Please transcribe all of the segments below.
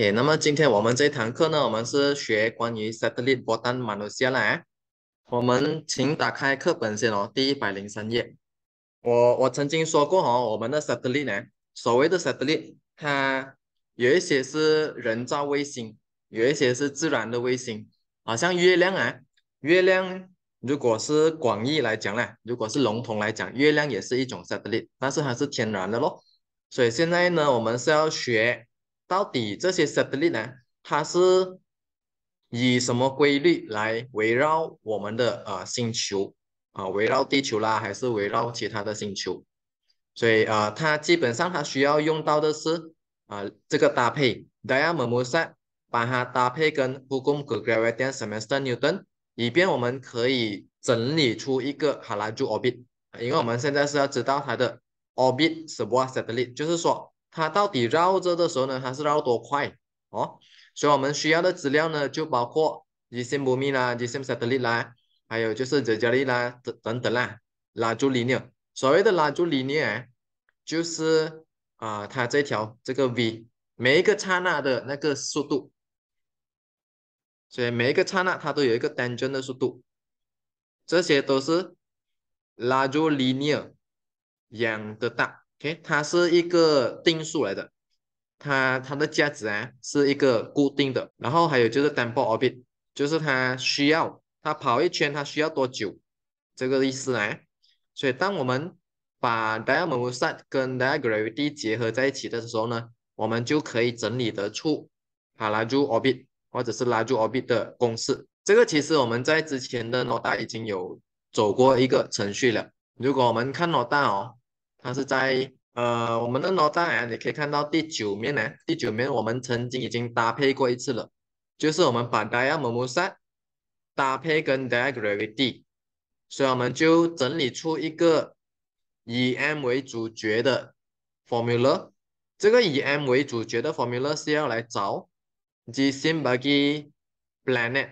诶，那么今天我们这堂课呢，我们是学关于 satellite 波 n 马多西亚啦。我们请打开课本先哦，第一百零三页。我我曾经说过哦，我们的 satellite 呢，所谓的 satellite，它有一些是人造卫星，有一些是自然的卫星，好像月亮啊。月亮如果是广义来讲呢，如果是笼统来讲，月亮也是一种 satellite，但是它是天然的咯。所以现在呢，我们是要学。到底这些 satellite 呢？它是以什么规律来围绕我们的呃星球啊？围绕地球啦，还是围绕其他的星球？所以啊，它基本上它需要用到的是啊这个搭配，diagram 模 a 把它搭配跟公共 gravity，semester 以便我们可以整理出一个哈 a ju orbit。因为我们现在是要知道它的 orbit 是 what satellite，就是说。它到底绕着的时候呢？它是绕多快哦？所以我们需要的资料呢，就包括 GSM 波米啦、GSM satellite 啦，还有就是日加利啦等等啦，拉住 linear。所谓的拉住 linear，就是啊，它这条这个 v 每一个刹那的那个速度，所以每一个刹那它都有一个单圈的速度，这些都是拉住 linear，一的。OK，它是一个定数来的，它它的价值啊是一个固定的。然后还有就是 t e m p o r orbit，就是它需要它跑一圈它需要多久，这个意思啊。所以当我们把 d i a m o n d l m a e 跟 d i a g r a v i t y 结合在一起的时候呢，我们就可以整理得出拉住 orbit 或者是拉住 orbit 的公式。这个其实我们在之前的 n o t a 已经有走过一个程序了。如果我们看 n o t 哦。它是在呃我们的脑袋啊，你可以看到第九面呢。第九面我们曾经已经搭配过一次了，就是我们把 diagram 模式搭配跟 diagramity，所以我们就整理出一个以 M 为主角的 formula。这个以 M 为主角的 formula 是要来找及 s i m b a g i planet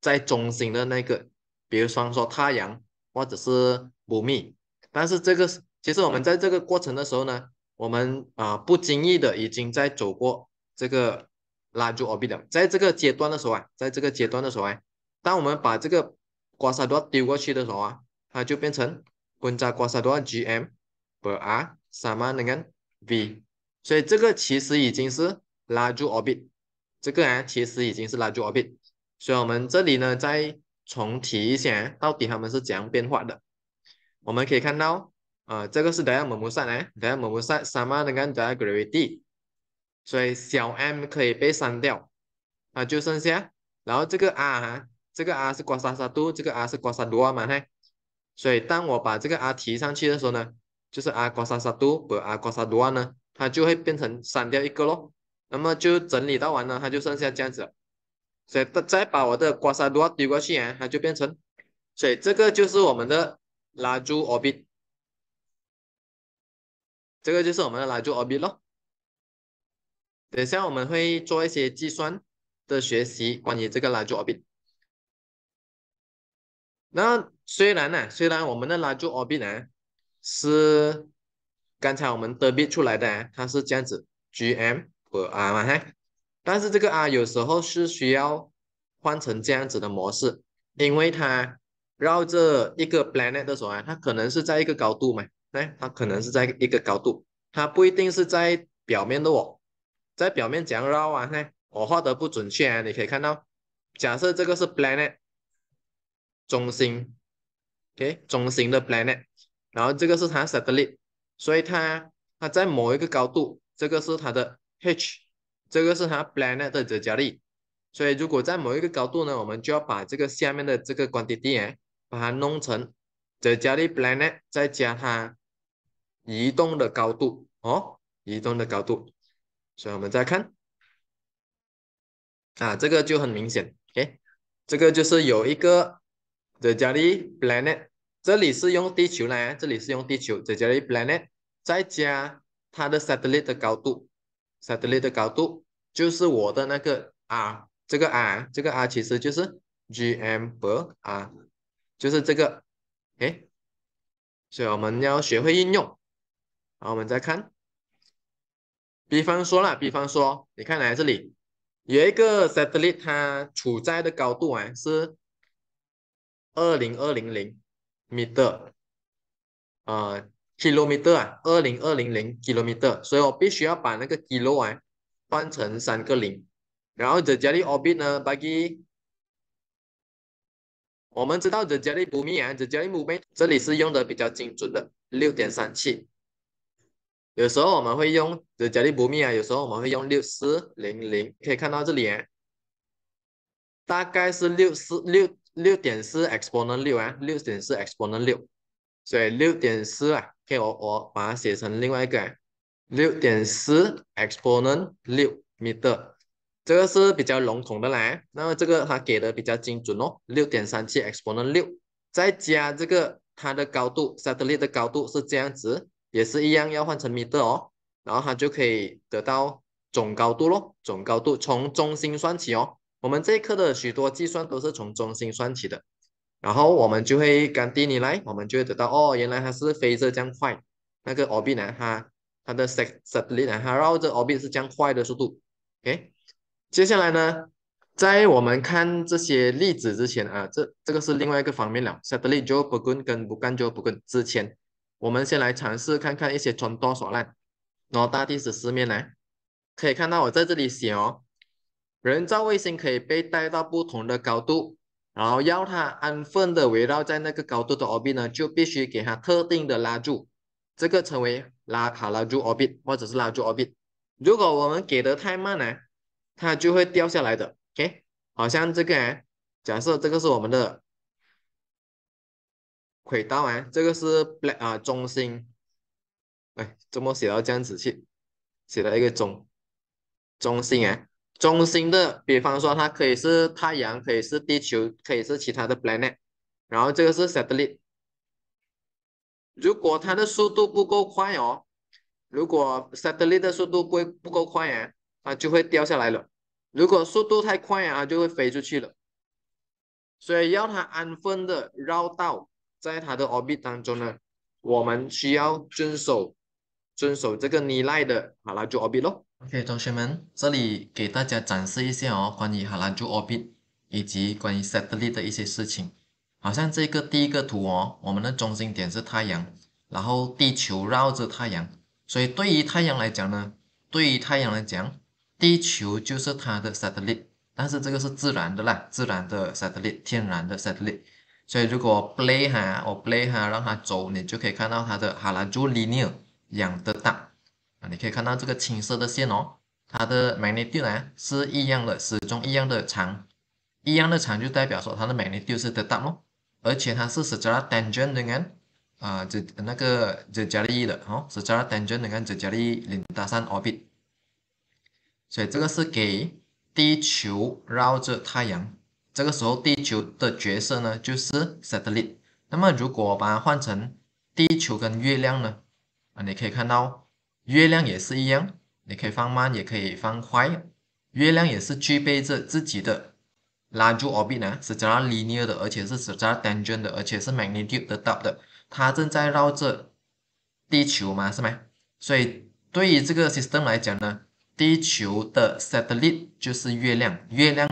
在中心的那个，比如说说太阳或者是补密。但是这个是。其实我们在这个过程的时候呢，我们啊不经意的已经在走过这个拉住 orbit 了。在这个阶段的时候啊，在这个阶段的时候啊，当我们把这个刮痧段丢过去的时候啊，它就变成温差刮痧段 GMBR 什万能干 B。所以这个其实已经是拉住 orbit，这个啊其实已经是拉住 orbit。所以我们这里呢再重提一下，到底他们是怎样变化的？我们可以看到。啊，这个是大家模糊算嘞，大家模糊算，上面那个叫 gravity，所以小 m 可以被删掉，啊，就剩下，然后这个 r，这个 r 是刮痧沙度，这个 r 是刮痧毒啊嘛嘿，所以当我把这个 r 提上去的时候呢，就是 r 刮痧沙度和 r 刮痧毒啊呢，它就会变成删掉一个咯，那么就整理到完了，它就剩下这样子，所以再再把我的刮沙多丢过去啊，它就变成，所以这个就是我们的拉烛 orbit。这个就是我们的拉住 orbit 咯，等下我们会做一些计算的学习，关于这个拉住 orbit。那虽然呢，虽然我们的拉住 orbit 啊是刚才我们得比出来的，它是这样子，G M 和 R 嘛嘿，但是这个 R 有时候是需要换成这样子的模式，因为它绕着一个 planet 的时候啊，它可能是在一个高度嘛。哎，它可能是在一个高度，它不一定是在表面的哦，在表面讲绕啊。呢，我画的不准确啊，你可以看到，假设这个是 planet 中心，OK 中心的 planet，然后这个是它 satellite，所以它它在某一个高度，这个是它的 h，这个是它 planet 的重力，所以如果在某一个高度呢，我们就要把这个下面的这个光点点把它弄成加力 planet 再加它。移动的高度哦，移动的高度，所以我们再看啊，这个就很明显，哎，这个就是有一个 the jolly planet，这里是用地球来，这里是用地球 the jolly planet 再加它的 satellite 的高度，satellite 的高度就是我的那个 r，这个 r 这个 r 其实就是 G M e r，r，就是这个，哎，所以我们要学会应用。然我们再看，比方说啦，比方说，你看来这里有一个 satellite，它处在的高度啊是20200 meter，呃 kilometer 啊，2 0 2 0零 kilometer，所以我必须要把那个 kilo 啊换成三个零，然后 the j e l l y orbit 呢，b a g 家，我们知道 the j e l l y o 不密啊，the j e l l y o m 不密，这里是用的比较精准的6 3 7有时候我们会用的加力不密啊，有时候我们会用六四零零，可以看到这里啊，大概是六四六六点四 exponent 六啊，六点四 exponent 六，所以六点四啊，以我我把它写成另外一个，六点四 exponent 六米的，这个是比较笼统的啦，那么这个它给的比较精准哦，六点三七 exponent 六，再加这个它的高度，satellite 的高度是这样子。也是一样，要换成米的哦，然后它就可以得到总高度喽。总高度从中心算起哦。我们这一课的许多计算都是从中心算起的，然后我们就会干定你来，我们就会得到哦，原来它是飞这样快。那个 orbit 呢，它它的 s e x s e t e 呢，它绕着 orbit 是样快的速度。OK，接下来呢，在我们看这些例子之前啊，这这个是另外一个方面了。sex 力做不跟跟不干做不跟之前。我们先来尝试看看一些从多耍赖，然后大地是四面来，可以看到我在这里写哦，人造卫星可以被带到不同的高度，然后要它安分的围绕在那个高度的 orbit 呢，就必须给它特定的拉住，这个称为拉卡拉住 orbit 或者是拉住 orbit。如果我们给的太慢呢，它就会掉下来的。OK，好像这个哎，假设这个是我们的。轨道啊，这个是 b l a k 啊中心，哎，怎么写到这样子去？写到一个中中心啊，中心的，比方说它可以是太阳，可以是地球，可以是其他的 planet。然后这个是 satellite。如果它的速度不够快哦，如果 satellite 的速度不不够快啊，它就会掉下来了。如果速度太快啊，就会飞出去了。所以要它安分的绕道。在它的 orbit 当中呢，我们需要遵守遵守这个尼赖的哈拉猪 orbit 咯。OK，同学们，这里给大家展示一下哦，关于哈拉猪 orbit 以及关于 satellite 的一些事情。好像这个第一个图哦，我们的中心点是太阳，然后地球绕着太阳，所以对于太阳来讲呢，对于太阳来讲，地球就是它的 satellite，但是这个是自然的啦，自然的 satellite，天然的 satellite。所以如果 play 哈，我 play 哈，让它走，你就可以看到它的哈拉朱 line 一样的大啊，你可以看到这个青色的线哦，它的 magnitude 是一样的，始终一样的长，一样的长就代表说它的 magnitude 是大咯，而且它是 straight tangent 的看啊，这那个这加一的哦 s t r a i g h t tangent 你 z 这加一零点三 orbit，所以这个是给地球绕着太阳。这个时候，地球的角色呢就是 satellite。那么，如果把它换成地球跟月亮呢？啊，你可以看到，月亮也是一样，你可以放慢，也可以放快。月亮也是具备着自己的拉住 orbit 啊，是加然 linear 的，而且是是加 tangent 的，而且是 magnitude 的 d u b 它正在绕着地球嘛，是吗？所以，对于这个 system 来讲呢，地球的 satellite 就是月亮，月亮。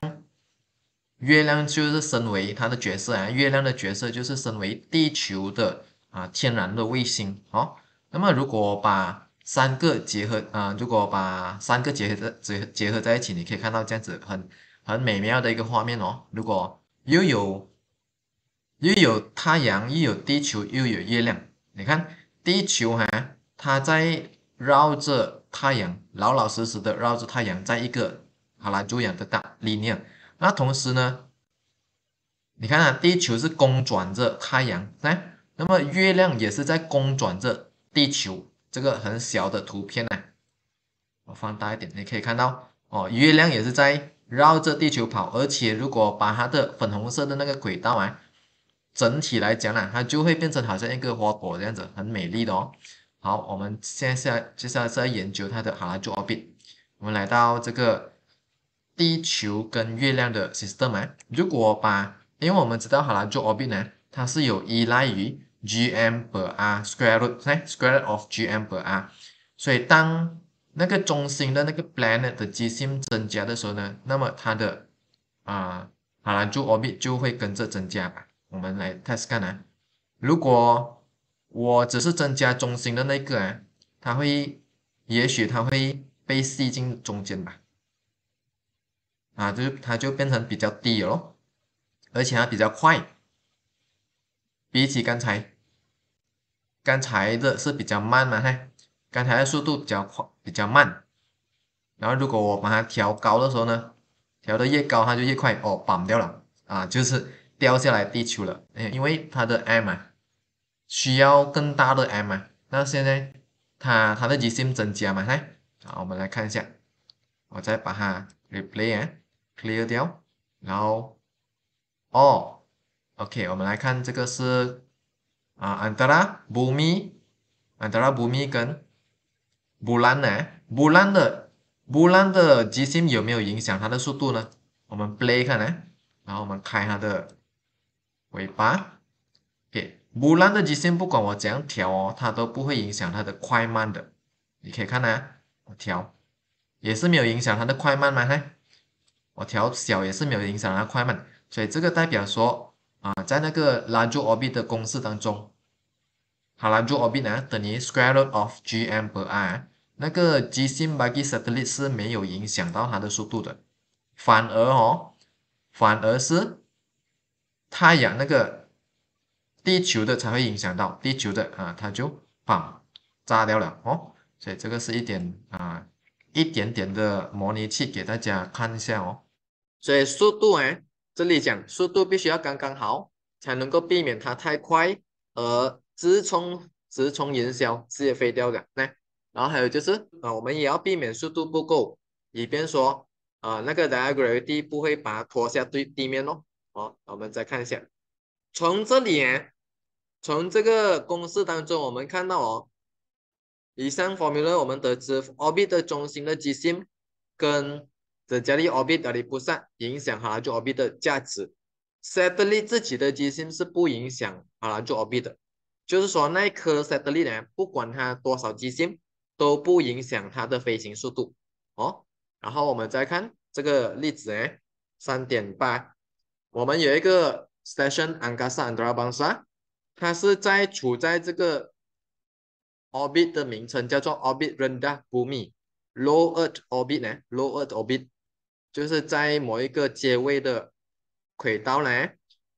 月亮就是身为它的角色啊，月亮的角色就是身为地球的啊天然的卫星哦。那么如果把三个结合，呃，如果把三个结合的结结合在一起，你可以看到这样子很很美妙的一个画面哦。如果又有又有太阳，又有地球，又有月亮，你看地球哈，它在绕着太阳，老老实实的绕着太阳，在一个好难就养的大里面。那同时呢，你看啊，地球是公转着太阳来，那么月亮也是在公转着地球。这个很小的图片呢，我放大一点，你可以看到哦，月亮也是在绕着地球跑。而且如果把它的粉红色的那个轨道啊，整体来讲呢，它就会变成好像一个花朵这样子，很美丽的哦。好，我们现在接下来再研究它的哈罗变，我们来到这个。地球跟月亮的 system 啊。如果把，因为我们知道，好了做 orbit 呢，它是有依赖于 G M per r square root，哎，square root of G M per r，所以当那个中心的那个 planet 的质性增加的时候呢，那么它的啊，好了做 orbit 就会跟着增加吧。我们来 test 看啊，如果我只是增加中心的那个，啊，它会，也许它会被吸进中间吧。啊，就是它就变成比较低了，而且它比较快，比起刚才，刚才的是比较慢嘛？嘿，刚才的速度比较快，比较慢。然后如果我把它调高的时候呢，调的越高，它就越快哦，绑掉了啊，就是掉下来地球了。哎，因为它的 m 啊，需要更大的 m 啊。那现在它它的极限增加嘛？嘿，好，我们来看一下，我再把它 replay。clear 掉，然后，哦，OK，我们来看这个是，啊，Antara Bumi，Antara Bumi 跟，Bulan 呢？Bulan 的，Bulan 的机芯有没有影响它的速度呢？我们 play 看呢，然后我们开它的尾巴，OK，Bulan 的机芯不管我怎样调哦，它都不会影响它的快慢的，你可以看呢，我调，也是没有影响它的快慢吗？嘿，我调小也是没有影响，它快慢，所以这个代表说啊，在那个拉住 orb 的公式当中，好，拉住 orb 呢等于 square root of G M per r，那个极 a g i satellite 是没有影响到它的速度的，反而哦，反而是太阳那个地球的才会影响到地球的啊，它就把炸掉了哦，所以这个是一点啊，一点点的模拟器给大家看一下哦。所以速度哎，这里讲速度必须要刚刚好，才能够避免它太快而直冲直冲云霄直接飞掉的。来，然后还有就是啊，我们也要避免速度不够，以便说啊那个 gravity 不会把它拖下对地面哦。好，我们再看一下，从这里哎，从这个公式当中我们看到哦，以上 formula 我们得知 orbit 中心的极性跟。的加力 orbit 的不散，影响哈兰就 orbit 的价值。Satellite 自己的机芯是不影响哈兰就 orbit 的，就是说那颗 satellite 呢，不管它多少机芯，都不影响它的飞行速度。哦，然后我们再看这个例子诶，三点八，我们有一个 station Angkasa a n d r a Bangsa，它是在处在这个 orbit 的名称叫做 orbit renda bumi，low earth orbit 呢，low earth orbit。就是在某一个阶位的轨道呢。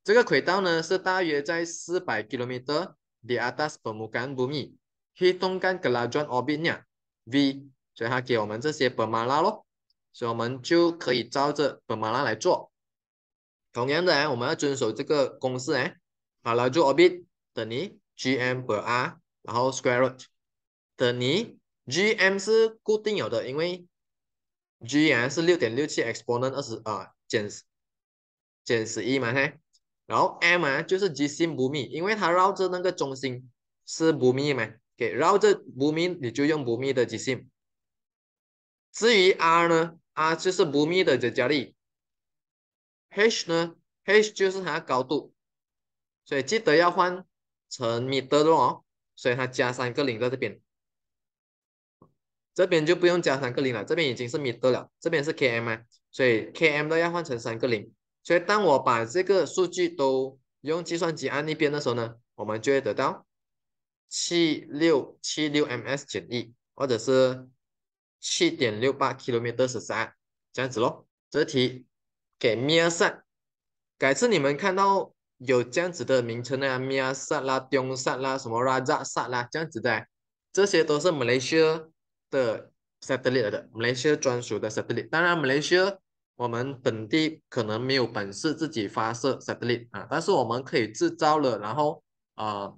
这个轨道呢是大约在四百 kilometer 的 adas per mukan 不米，黑洞干格拉转 orbit 呀 v，所以它给我们这些 permala 咯，所以我们就可以照着 permala 来做。同样的我们要遵守这个公式哎，阿拉做 orbit 等于 G M per r，然后 square root 等于 G M 是固定有的，因为 G 啊是六点六七 exponent 二十啊减减十一嘛嘿，然后 m 啊就是极心不密，因为它绕着那个中心是不密嘛，给绕着不密你就用不密的极心。至于 r 呢，r 就是不密的加加力，h 呢，h 就是它的高度，所以记得要换成米的哦，所以它加三个零在这边。这边就不用加三个零了，这边已经是米德了，这边是 km，所以 km 都要换成三个零。所以当我把这个数据都用计算机按那边的时候呢，我们就会得到七六七六 ms 减一，或者是七点六八 t e r 十三，这样子咯。这题给 m 米亚塞，改次你们看到有这样子的名称呢，米亚塞啦、东塞啦、什么拉扎塞啦，这样子的，这些都是 Malaysia。的 satellite 来的，马来西亚专属的 satellite。当然，马来西亚我们本地可能没有本事自己发射 satellite 啊，但是我们可以制造了，然后啊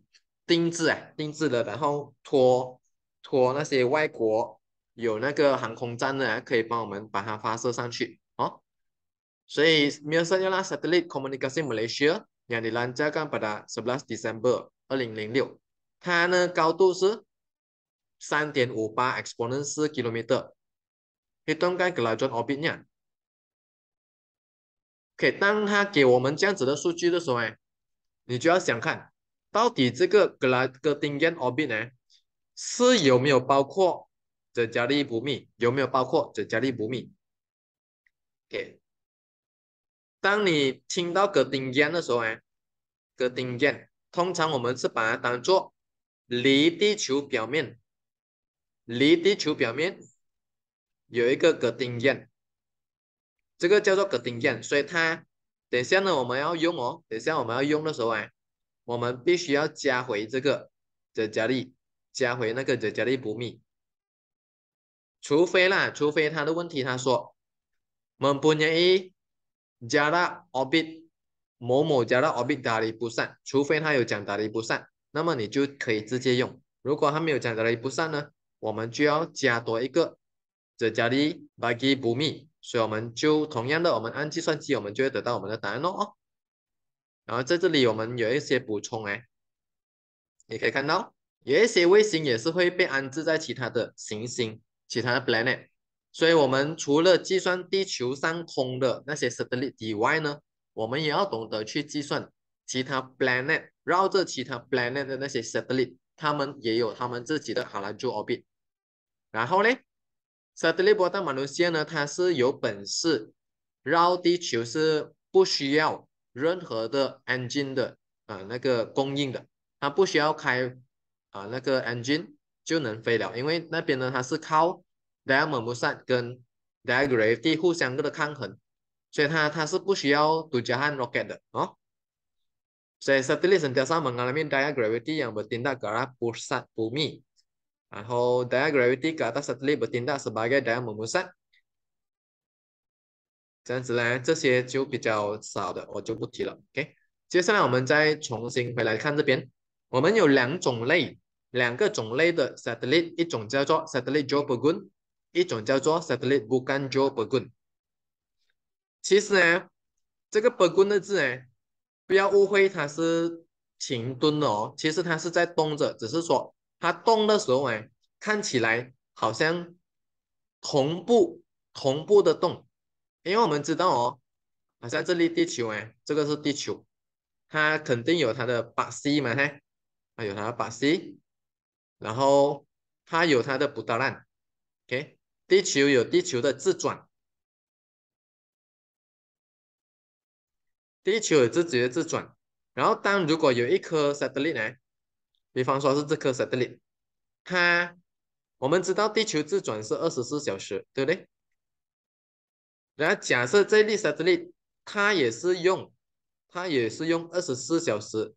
定制啊定制的，然后托托那些外国有那个航空站的，可以帮我们把它发射上去哦。所以，m 马来西 a Satellite Communication Malaysia，然后呢，再讲把它12 d e s e m b e r 2006，它呢高度是。三点五八 exponents kilometer，你看看格拉顿 orbit 呢？OK，当他给我们这样子的数据的时候哎，你就要想看到底这个格拉格丁 n orbit 呢，是有没有包括这加利不密？有没有包括这加利不密？OK，当你听到格丁 n 的时候哎，格丁 n 通常我们是把它当做离地球表面。离地球表面有一个格丁点，这个叫做格丁点。所以它等下呢，我们要用哦。等下我们要用的时候啊，我们必须要加回这个的加力，加回那个的加力不密。除非啦，除非他的问题他说，我们不愿意加大 orbit 某某加大 orbit 达离不散。除非他有讲打理不散，那么你就可以直接用。如果他没有讲打理不散呢？我们就要加多一个，这加的 b a g 不密，所以我们就同样的，我们按计算机，我们就会得到我们的答案哦。然后在这里我们有一些补充哎，你可以看到有一些卫星也是会被安置在其他的行星、其他的 planet，所以我们除了计算地球上空的那些 satellite 以外呢，我们也要懂得去计算其他 planet 绕着其他 planet 的那些 satellite，他们也有他们自己的 halo orbit。然后呢 s a t e l l i t e bohat manusia 呢，它是有本事绕地球是不需要任何的 engine 的啊那个供应的，它不需要开啊那个 engine 就能飞了，因为那边呢它是靠 d i a m o n t 跟 die gravity 互相的抗衡，所以它它是不需要独家焊 rocket 的哦。所以 satellite sentiasa mengalami d i a gravity yang bertindak kerana pusat bumi。然后，太阳 gravity ke 塔斯 atellite 不添加，作 e 太阳的母星。这样子呢，这些就比较少的，我就不提了。OK，接下来我们再重新回来看这边，我们有两种类，两个种类的 satellite，一种叫做 satellite 叫 b e r g u n 一种叫做 satellite n 干叫 b e r g u n 其实呢，这个 b e r g u n 的字呢，不要误会它是停顿的哦，其实它是在动着，只是说。它动的时候哎，看起来好像同步同步的动，因为我们知道哦，好像这里地球哎，这个是地球，它肯定有它的巴西嘛嘿，它有它的巴西，然后它有它的不倒烂，OK，地球有地球的自转，地球有自己的自转，然后，当如果有一颗 satellite 呢？比方说，是这颗 satellite，它，我们知道地球自转是二十四小时，对不对？然后假设这粒 satellite 它也是用，它也是用二十四小时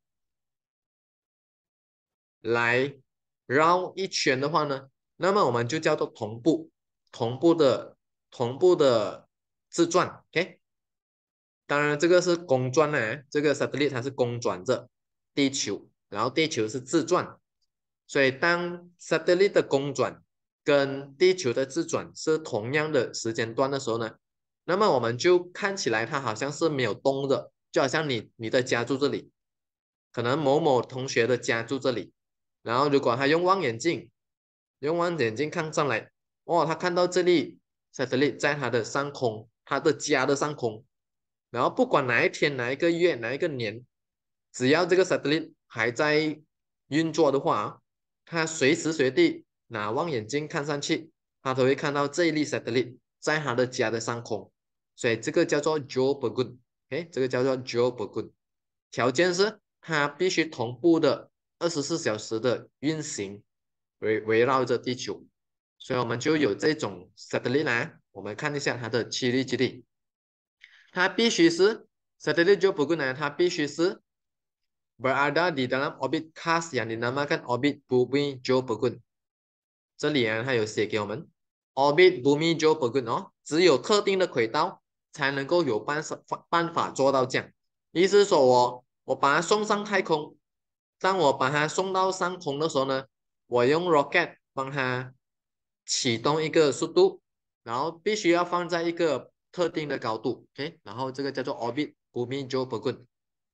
来绕一圈的话呢，那么我们就叫做同步，同步的，同步的自转，OK。当然，这个是公转呢，这个 satellite 它是公转着地球。然后地球是自转，所以当 satellite 的公转跟地球的自转是同样的时间段的时候呢，那么我们就看起来它好像是没有动的，就好像你你的家住这里，可能某某同学的家住这里，然后如果他用望远镜，用望远镜看上来，哇，他看到这里 satellite 在他的上空，他的家的上空，然后不管哪一天哪一个月哪一个年，只要这个 satellite 还在运作的话，他随时随地拿望远镜看上去，他都会看到这一粒 satellite 在他的家的上空，所以这个叫做 j e o b o o n d 哎，这个叫做 j e o b o o n d 条件是它必须同步的二十四小时的运行围围绕着地球，所以我们就有这种 satellite 啦，我们看一下它的七粒基地，它必须是 satellite g o b o o n d 呢，它必须是。berada di dalam orbit khas yang dinamakan orbit bumi jauh pergun。所以啊，还有说，哥们，orbit bumi jauh pergun 哦，只有特定的轨道才能够有办法方办法做到这样。意思说我我把它送上太空，当我把它送到上空的时候呢，我用 rocket 帮它启动一个速度，然后必须要放在一个特定的高度，OK？然后这个叫做 orbit bumi jauh pergun。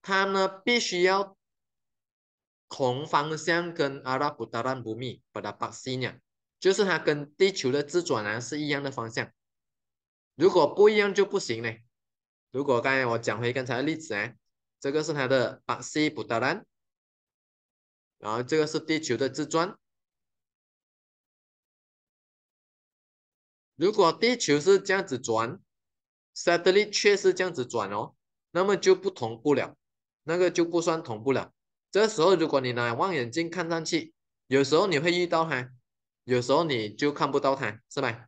它呢，必须要同方向跟阿拉布达兰不密把达巴西呢，就是它跟地球的自转呢是一样的方向。如果不一样就不行呢。如果刚才我讲回刚才的例子呢，这个是它的巴西布达兰，然后这个是地球的自转。如果地球是这样子转，satellite 却是这样子转哦，那么就不同步了。那个就不算同步了。这时候如果你拿望远镜看上去，有时候你会遇到它，有时候你就看不到它，是吧？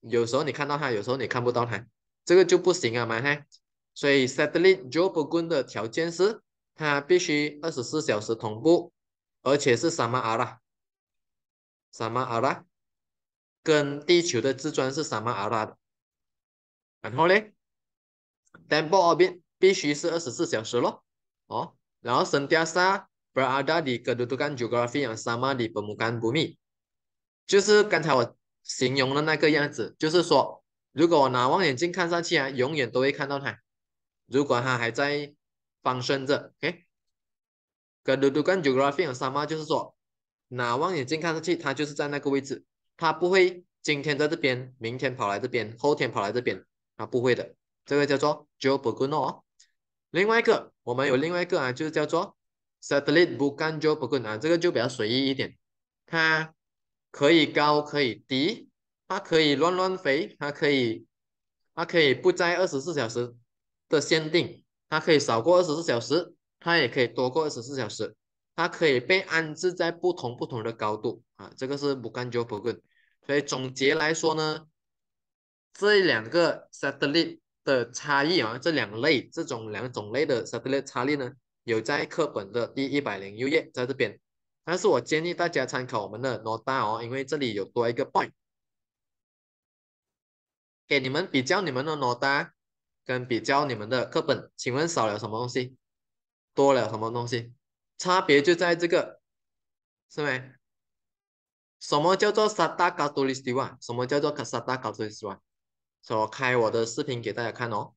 有时候你看到它，有时候你看不到它，这个就不行啊，蛮嗨。所以，satellite jobgun 的条件是，它必须二十四小时同步，而且是什么啊啦？什么啊啦？跟地球的自转是什么啊啦的？然后嘞，tempo orbit 必须是二十四小时咯。好，然后恒定沙不 ada di kedudukan geografi yang sama di permukaan bumi，就是刚才我形容的那个样子，就是说，如果我拿望远镜看上去啊，永远都会看到它。如果它还在方升着，ok，kedudukan geografi yang sama，就是说，拿望远镜看上去，它就是在那个位置，它不会今天在这边，明天跑来这边，后天跑来这边，它不会的，这个叫做 jubergono。另外一个。我们有另外一个啊，就是叫做 satellite bukan job pun 啊，这个就比较随意一点，它可以高可以低，它可以乱乱飞，它可以，它可以不在24小时的限定，它可以少过24小时，它也可以多过24小时，它可以被安置在不同不同的高度啊，这个是 bukan job pun，所以总结来说呢，这两个 satellite。的差异啊，这两类这种两种类的 satellite 差异呢，有在课本的第一百零六页在这边，但是我建议大家参考我们的 nota 哦，因为这里有多一个 point，给你们比较你们的 nota 跟比较你们的课本，请问少了什么东西，多了什么东西，差别就在这个，是没？什么叫做 s t a t i l t i l i t y 什么叫做 s t a t i l t l i t y 我开我的视频给大家看哦。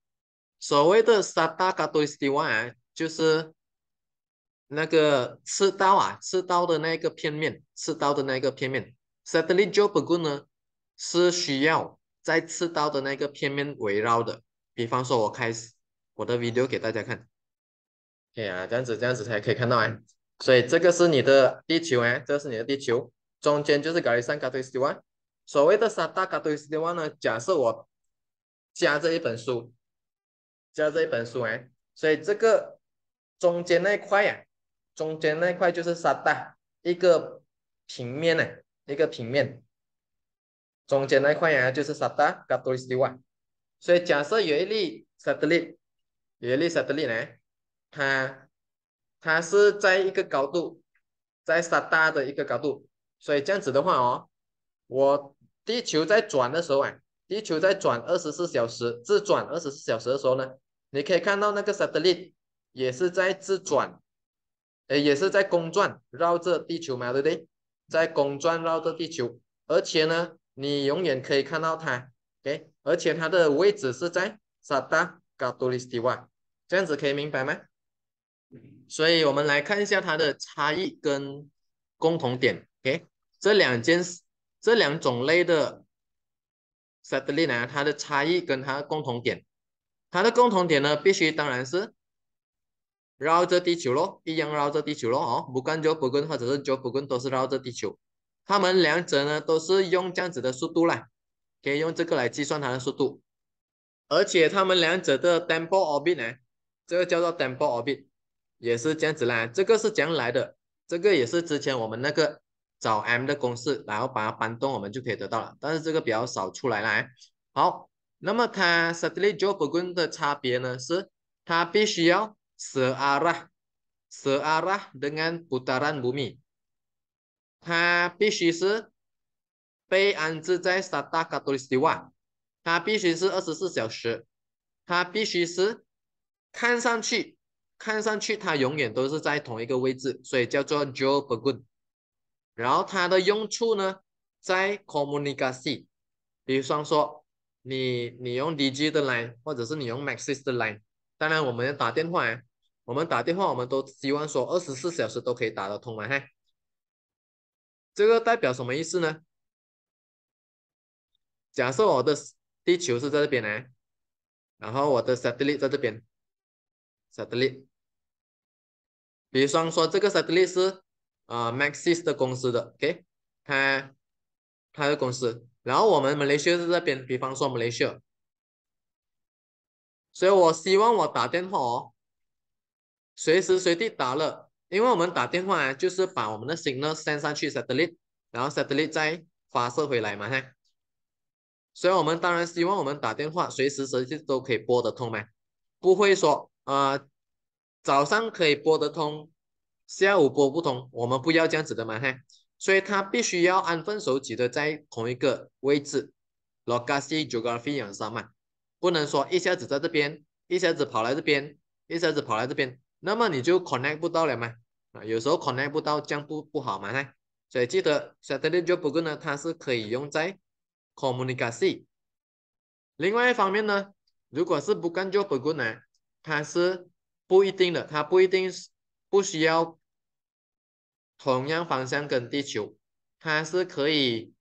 所谓的 s 三大 a 堆斯蒂万，就是那个赤道啊，赤道的那个片面，赤道的那个片面。l y job g 呢是需要在赤道的那个片面围绕的。比方说，我开我的 video 给大家看，哎啊，这样子，这样子才可以看到哎。所以这个是你的地球哎，这是你的地球，中间就是盖里山卡堆斯蒂万。所谓的 s 三大 a 堆斯蒂万呢，假设我。加这一本书，加这一本书哎，所以这个中间那块呀，中间那块就是沙达一个平面呢，一个平面，中间那块呀就是沙达 g 多 t r 所以假设有一粒沙德粒，有一粒沙德粒呢，它它是在一个高度，在沙达的一个高度，所以这样子的话哦，我地球在转的时候啊。地球在转二十四小时，自转二十四小时的时候呢，你可以看到那个 satellite 也是在自转，哎，也是在公转，绕着地球嘛，对不对？在公转绕着地球，而且呢，你永远可以看到它，OK？而且它的位置是在 Sata 赤道高度离 y 外，这样子可以明白吗？所以我们来看一下它的差异跟共同点，OK？这两件，这两种类的。satellite 呢，它的差异跟它的共同点，它的共同点呢，必须当然是绕着地球咯，一样绕着地球咯，哦，不管做不滚或者是做不滚都是绕着地球。它们两者呢都是用这样子的速度啦，可以用这个来计算它的速度。而且它们两者的 t e m p o orbit 呢，这个叫做 t e m p o orbit，也是这样子啦，这个是将来的，这个也是之前我们那个。找 m 的公式，然后把它搬动，我们就可以得到了。但是这个比较少出来了。好，那么它 satellite g o o g u n 的差别呢？是它必须要 searah searah dengan putaran bumi，它必须是被安置在 sata katolisti 万，它必须是二十四小时，它必须是看上去看上去它永远都是在同一个位置，所以叫做 o e a g o n 然后它的用处呢，在 communication。比如说，你你用 d g 的 l i n e 或者是你用 m a x i s 的 line。当然，我们打电话呀，我们打电话，我们都希望说二十四小时都可以打得通嘛，哈。这个代表什么意思呢？假设我的地球是在这边呢，然后我的 satellite 在这边，satellite。比如说，说这个 satellite 是。呃，Maxis 的公司的，OK，他他的公司，然后我们 Malaysia 是这边，比方说 Malaysia，所以我希望我打电话哦，随时随地打了，因为我们打电话啊，就是把我们的 signal send 上去，satellite，然后 satellite 再发射回来嘛，嘿，所以我们当然希望我们打电话随时随地都可以拨得通嘛，不会说呃早上可以拨得通。下午波不同，我们不要这样子的嘛嘿，所以他必须要安分守己的在同一个位置，location geography 上嘛，不能说一下子在这边，一下子跑来这边，一下子跑来这边，那么你就 connect 不到了嘛，啊，有时候 connect 不到，这样不不好嘛嘿，所以记得 s a t e l l i t job 呢，它是可以用在 communication，另外一方面呢，如果是不干 job 呢，它是不一定的，它不一定。是。不需要同样方向跟地球，它是可以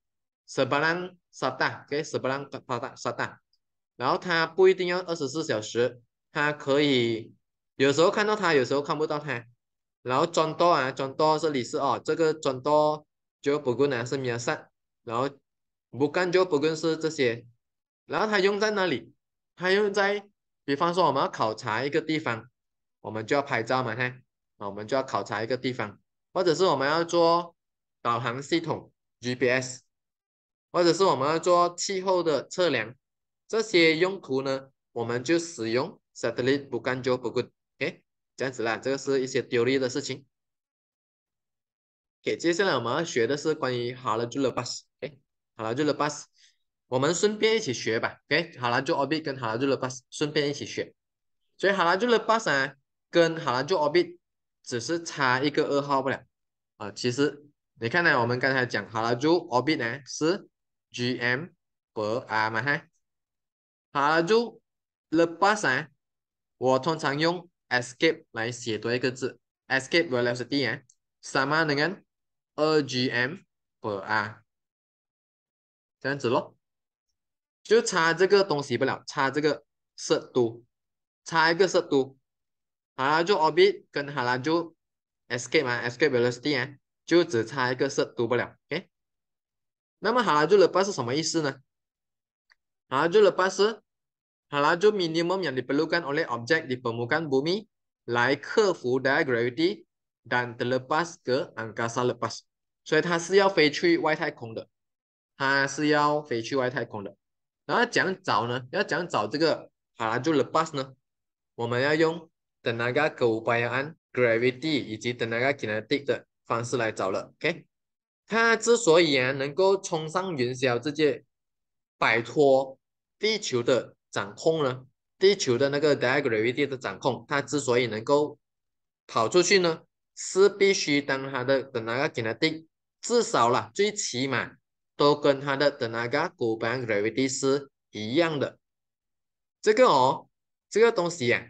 s s b a l n 十八浪撒大给十八浪撒大撒大，然后它不一定要二十四小时，它可以有时候看到它，有时候看不到它。然后转到啊转到是历史哦，这个转到就不困呢是秒杀，然后不干就不光是这些，然后它用在哪里？它用在，比方说我们要考察一个地方，我们就要拍照嘛，看。我们就要考察一个地方，或者是我们要做导航系统 GPS，或者是我们要做气候的测量，这些用途呢，我们就使用 satellite 不干就不 good，OK，这样子啦，这个是一些丢力的事情。OK，接下来我们要学的是关于 h a l j u l a b u s k h a l j u l a b u s 我们顺便一起学吧，OK，halo g o b i t 跟 h a l j u l a b u s 顺便一起学，所以 h a l j u l a b u s 啊，跟 h a l u l a o b i t 只是差一个二号不了，啊，其实你看呢，我们刚才讲好了，就 orbit 呢是 gm per r 嘛，好了就 le pas 呢，我通常用 escape 来写多一个字，escape velocity 啊，三嘛你看，二 gm per r，这样子咯，就差这个东西不了，差这个色度，差一个色度。好了就 orbit 跟好啦就 escape 嘛，escape velocity 啊，就只差一个色读不了，OK。那么好啦，就 leap 是什么意思呢？好啦，就 leap 是好啦，就 minimum yang diperlukan oleh objek di permukaan bumi 来克服大 gravity，dan terlepas ke angkasa lepas，所以它是要飞去外太空的，它是要飞去外太空的。然后讲找呢，要讲找这个好啦，就 leap 呢，我们要用。等 n a g r a v i a y a n gravity，以及等哪个 kinetic 的方式来找了，OK？它之所以啊能够冲上云霄，直接摆脱地球的掌控呢？地球的那个 gravity 的掌控，它之所以能够跑出去呢，是必须当它的等哪 a kinetic 至少啦，最起码都跟它的等 n a g r a v i t a t i o n a 是一样的。这个哦，这个东西呀。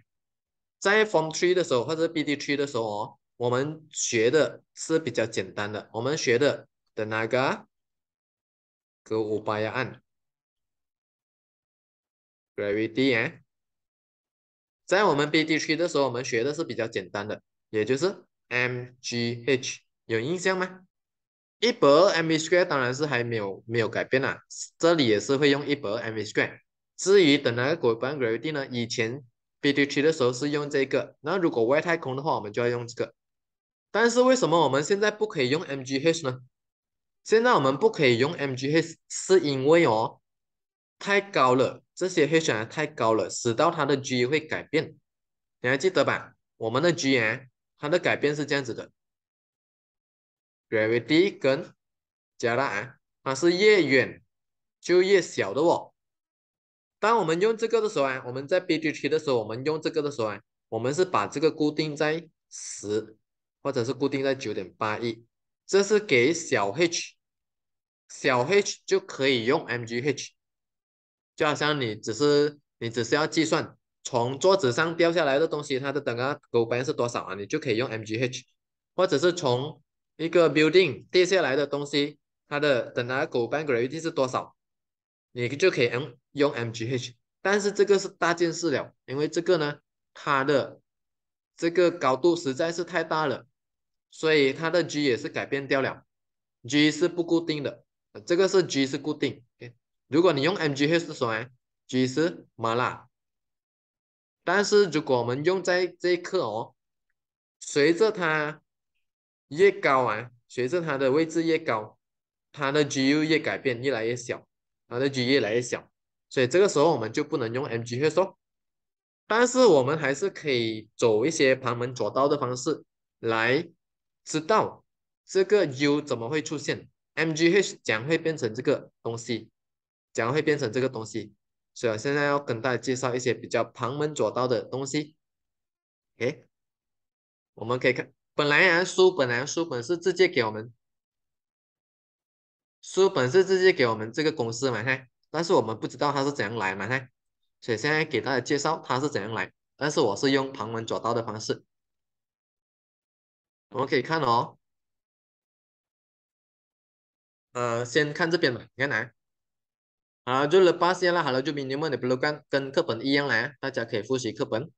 在 Form Three 的时候，或者 b d Three 的时候哦，我们学的是比较简单的，我们学的那个 g r a v i t y t e o n 在我们 b d Three 的时候，我们学的是比较简单的，也就是 mgh，有印象吗？一百 m square 当然是还没有没有改变啦，这里也是会用一百 m square。至于等那个 g r a v i t a t 呢，以前。B.T.C. 的时候是用这个，那如果外太空的话，我们就要用这个。但是为什么我们现在不可以用 M.G.H 呢？现在我们不可以用 M.G.H，是因为哦，太高了，这些黑选太高了，使到它的 G 会改变。你还记得吧？我们的 G 哎，它的改变是这样子的：Gravity 跟加拉啊，它是越远就越小的哦。当我们用这个的时候啊，我们在 BGT 的时候，我们用这个的时候啊，我们是把这个固定在十，或者是固定在九点八一，这是给小 h，小 h 就可以用 mgh，就好像你只是你只是要计算从桌子上掉下来的东西它的等下狗班是多少啊，你就可以用 mgh，或者是从一个 building 跌下来的东西它的等下狗班 gravity 是多少。你就可以用用 mgh，但是这个是大件事了，因为这个呢，它的这个高度实在是太大了，所以它的 g 也是改变掉了，g 是不固定的，这个是 g 是固定。如果你用 mgh 时，什么 g 是麻辣。但是如果我们用在这一刻哦，随着它越高啊，随着它的位置越高，它的 gu 越改变，越来越小。它的 g 越来越小，所以这个时候我们就不能用 mgh 说，但是我们还是可以走一些旁门左道的方式来知道这个 u 怎么会出现，mgh 将会变成这个东西，将会变成这个东西。所以我现在要跟大家介绍一些比较旁门左道的东西。诶，我们可以看，本来啊书本来书本是直接给我们。书本是直接给我们这个公式嘛？哈，但是我们不知道它是怎样来嘛？哈，所以现在给大家介绍它是怎样来。但是我是用旁门左道的方式，我们可以看哦。呃，先看这边嘛，看来，好了，就了八线了。好了，就明你们的 blue 干跟课本一样来，大家可以复习课本。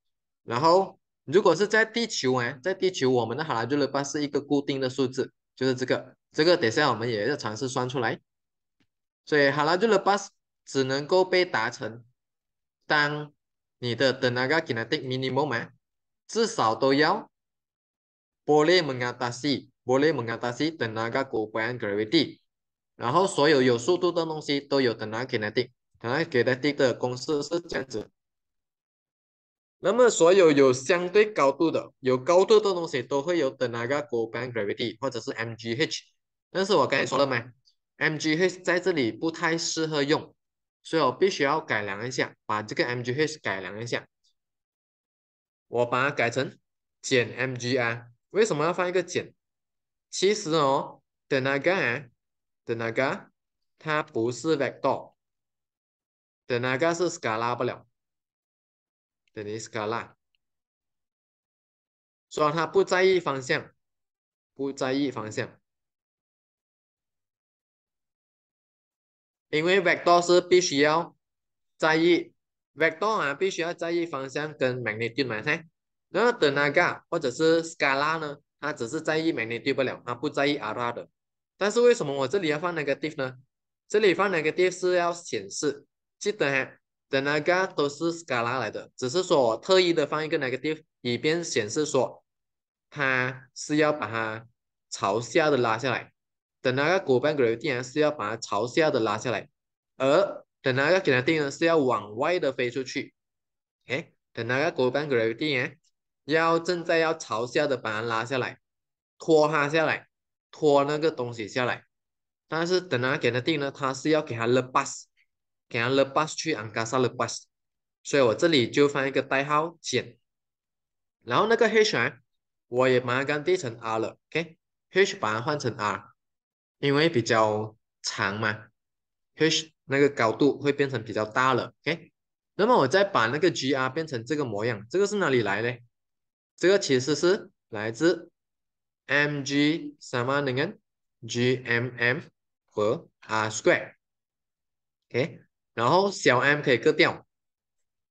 然后，如果是在地球啊，在地球我们的好了就了吧，是一个固定的数字，就是这个。这个等下我们也要尝试算出来，所以哈拉顿的 bus 只能够被达成。当你的等那个 Kinetic Minimum 嘅，至少都要玻璃蒙达西玻璃蒙达西等量伽古班 Gravity。然后所有有速度的东西都有等量 kinetic，等量 k i n e t 的公式是这样子。那么所有有相对高度的，有高度的东西都会有等那个古班 Gravity，或者是 MGH。但是我刚才说了嘛 m G H 在这里不太适合用，所以我必须要改良一下，把这个 M G H 改良一下，我把它改成减 M G R。为什么要放一个减？其实哦，的那个，的那个，它不是 vector，的那个是 s c a l a 不了，等于 s c a l a 说所以它不在意方向，不在意方向。因为 vector 是必须要在意 vector 啊，必须要在意方向跟 magnitude，明白？那德哪嘎或者是 s c a l a 呢？它只是在意 magnitude 不了，它不在意阿拉的。但是为什么我这里要放 negative 呢？这里放 negative 是要显示，记得，哈，德哪嘎都是 s c a l a 来的，只是说我特意的放一个 negative，以便显示说它是要把它朝下的拉下来。等那个果瓣 g r a v i 定然是要把它朝下的拉下来，而等那个给它定呢是要往外的飞出去，哎，等那个果瓣 g r a v i 定然要正在要朝下的把它拉下来，拖它下来，拖那个东西下来，但是等那个 k i n 呢，它是要给它 lepas，给它 lepas 去 a n g a s a lepas，所以我这里就放一个代号减，然后那个 h 旋我也把它跟替成 R 了，OK，黑旋把它换成 R。因为比较长嘛，h 那个高度会变成比较大了。OK，那么我再把那个 GR 变成这个模样，这个是哪里来呢？这个其实是来自 mg 什万能源？GMM 和 r square。OK，然后小 m 可以割掉，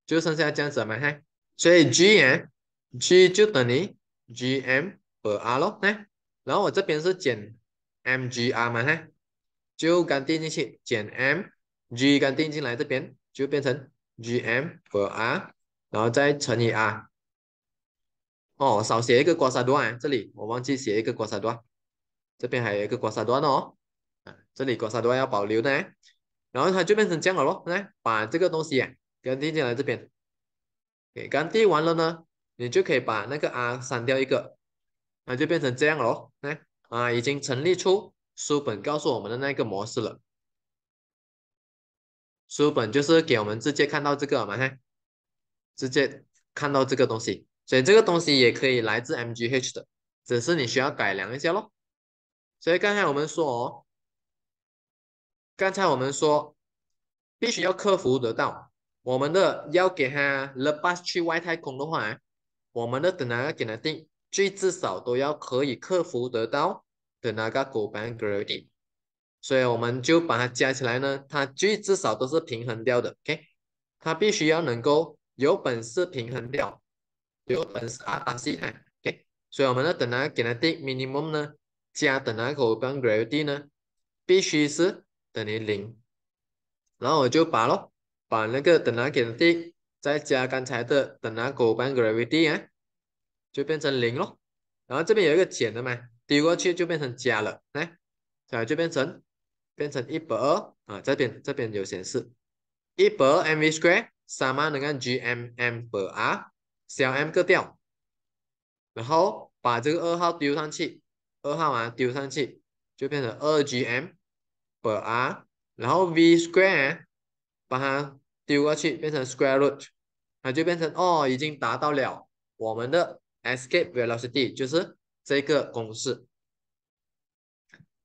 就剩下这样子了嘛？嘿。所以 G m g 就等于 GM 和 R 咯，来，然后我这边是减。mgr 嘛哈，就刚递进去减 m，g 刚递进来这边就变成 gm 和 r，然后再乘以 r。哦，少写一个刮痧段，这里我忘记写一个刮痧段，这边还有一个刮痧段哦。啊，这里刮痧段要保留的。然后它就变成这样了咯，来把这个东西啊，刚递进来这边，给刚递完了呢，你就可以把那个 r 删掉一个，那就变成这样咯，来。啊，已经成立出书本告诉我们的那个模式了。书本就是给我们直接看到这个嘛，嘿，直接看到这个东西，所以这个东西也可以来自 MGH 的，只是你需要改良一下喽。所以刚才我们说哦，刚才我们说，必须要克服得到我们的要给他 The Bus 去外太空的话，我们的等量个给他定，最至少都要可以克服得到。的那个 g r a v i t a i n 所以我们就把它加起来呢，它最至少都是平衡掉的，OK，它必须要能够有本事平衡掉，有本事啊啊，系，哎，OK，所以我们的等个 kinetic minimum 呢，加等哪 g r a v i t a i n 呢，必须是等于零，然后我就把咯，把那个等个 kinetic 再加刚才的等哪 g r a v i t a 啊，i n 就变成零咯，然后这边有一个减的嘛。丢过去就变成加了，来，啊，就变成变成一百二啊，这边这边有显示一百 m v square，三万零个 g m m per r，小 m 个掉，然后把这个二号丢上去，二号嘛丢上去就变成二 g m per r，然后 v square 把它丢过去变成 square root，它就变成哦已经达到了我们的 escape velocity 就是。这个公式。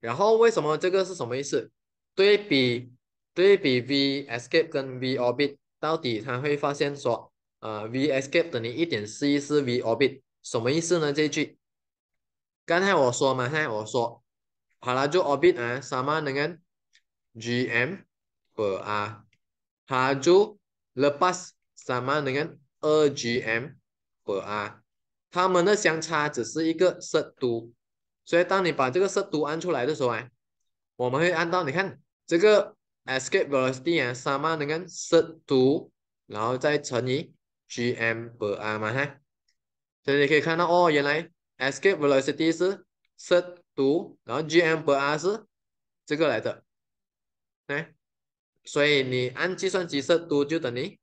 然后为什么这个是什么意思？对比对比 v escape 跟 v orbit，到底它会发现说，呃，v escape 等于一点四一四 v orbit，什么意思呢？这句，刚才我说嘛，刚才我说，好了，就 orbit 啊，什么能跟 g m per r，它就 lepas 什么能跟二 g m p e r，它们的相差只是一个色度，所以当你把这个色度按出来的时候啊，我们会按到你看这个 escape velocity 啊，上面能看色度，然后再乘以 G M e R 嘛哈，所以你可以看到哦，原来 escape velocity 是色度，然后 G M e R r 是这个来的，哎，所以你按计算机色度就等于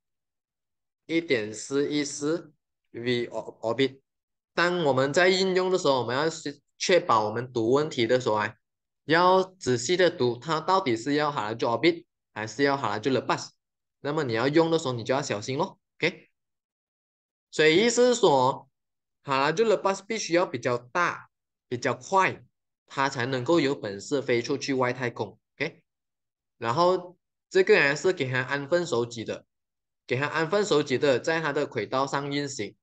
一点四一四 v o orbit。当我们在应用的时候，我们要确保我们读问题的时候啊，要仔细的读，它到底是要好了 i t 还是要好了就了 b u s s 那么你要用的时候，你就要小心咯 o k 所以意思是说，好了就了 b u s s 必须要比较大，比较快，它才能够有本事飞出去外太空，OK。然后这个人是给他安分守己的，给他安分守己的，在他的轨道上运行。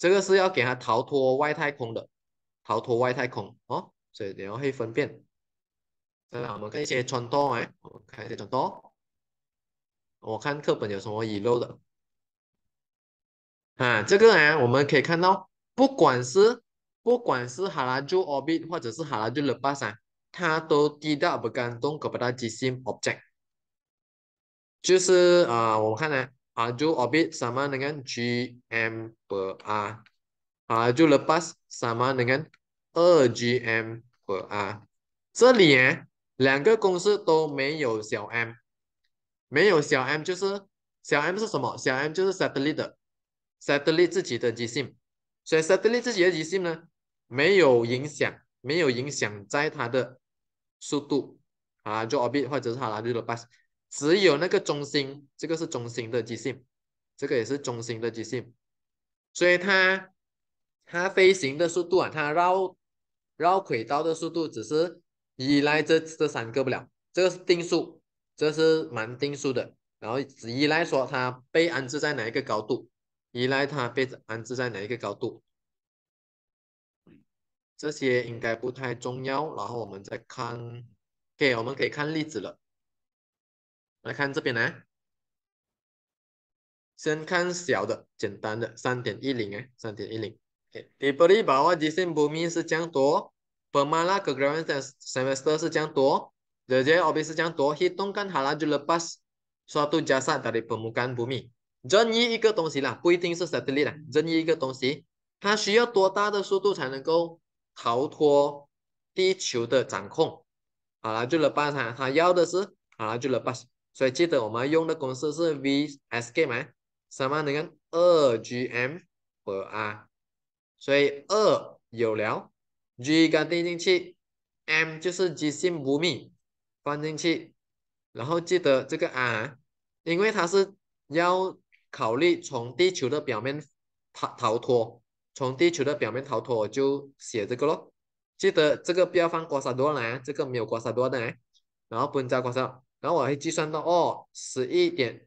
这个是要给它逃脱外太空的，逃脱外太空哦，所以你要去分辨。再来，我们看一些穿透哎，我看一些穿透。我看课本有什么遗漏的？啊，这个哎，我们可以看到，不管是不管是哈拉就 orbit 或者是哈拉就 l 巴山，它都滴到不敢动个不到机心 object。就是啊，我们看呢。啊，就 orbit 相同 e 于 G M 除阿，阿就 lepas 相同等二 G M per 阿，这里两个公式都没有小 m，没有小 m 就是小 m 是什么？小 m 就是 satellite，satellite 自己的极性，所以 satellite 自己的极性呢，没有影响，没有影响在它的速度，啊，就 orbit 或者是阿就 l e b a s 只有那个中心，这个是中心的极性，这个也是中心的极性，所以它它飞行的速度啊，它绕绕轨道的速度只是依赖这这三个不了，这个是定数，这是蛮定数的，然后只依赖说它被安置在哪一个高度，依赖它被安置在哪一个高度，这些应该不太重要，然后我们再看，给，我们可以看例子了。来看这边来，先看小的简单的三点一零哎，三点一零。哎，第二呢，把握自身不灭是将多，不满了个 gravity semesters 是将多，这些或者是将多，系统看下来就了 pass。所以，再加上它的不干不灭，任意一个东西啦，不一定是 satellite 啦，任意一个东西，它需要多大的速度才能够逃脱地球的掌控？好了，就了 pass，它要的是好了，就了 pass。所以记得我们用的公式是 vsk 嘛？什么你看二 gm/R，所以二有了，g 刚定进去，m 就是 G 性不米，放进去，然后记得这个 R，因为它是要考虑从地球的表面逃逃脱，从地球的表面逃脱就写这个咯。记得这个不要放角砂多呢，这个没有刮痧多的呢，然后不加刮痧。然后我会计算到哦，十一点，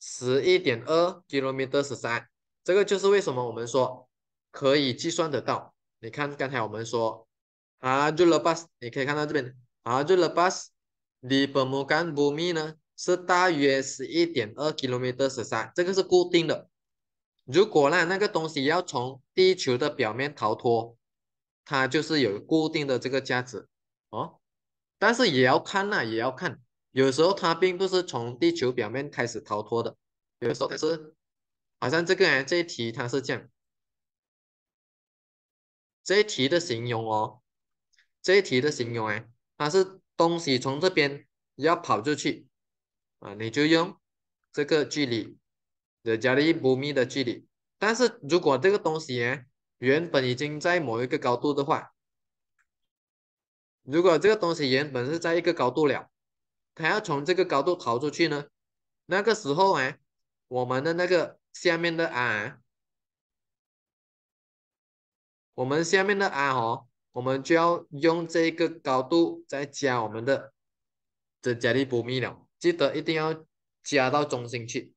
十一点二 kilometers 三，这个就是为什么我们说可以计算得到。你看刚才我们说，阿了勒巴斯，你可以看到这边阿朱勒巴斯的表面不密呢，是大约十一点二 kilometers 三，这个是固定的。如果呢那个东西要从地球的表面逃脱，它就是有固定的这个价值哦，但是也要看那，也要看。有时候它并不是从地球表面开始逃脱的，有时候是，好像这个人这一题它是这样，这一题的形容哦，这一题的形容哎，它是东西从这边要跑出去，啊，你就用这个距离，的加力 m 密的距离，但是如果这个东西哎原本已经在某一个高度的话，如果这个东西原本是在一个高度了。它要从这个高度逃出去呢，那个时候啊，我们的那个下面的 R，我们下面的 R 哦，我们就要用这个高度再加我们的的加力波密了，记得一定要加到中心去，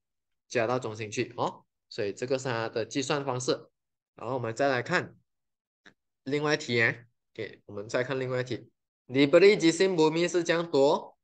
加到中心去哦。所以这个是它的计算方式，然后我们再来看另外一题哎，给我们再看另外一题，离不离极性波密是样多。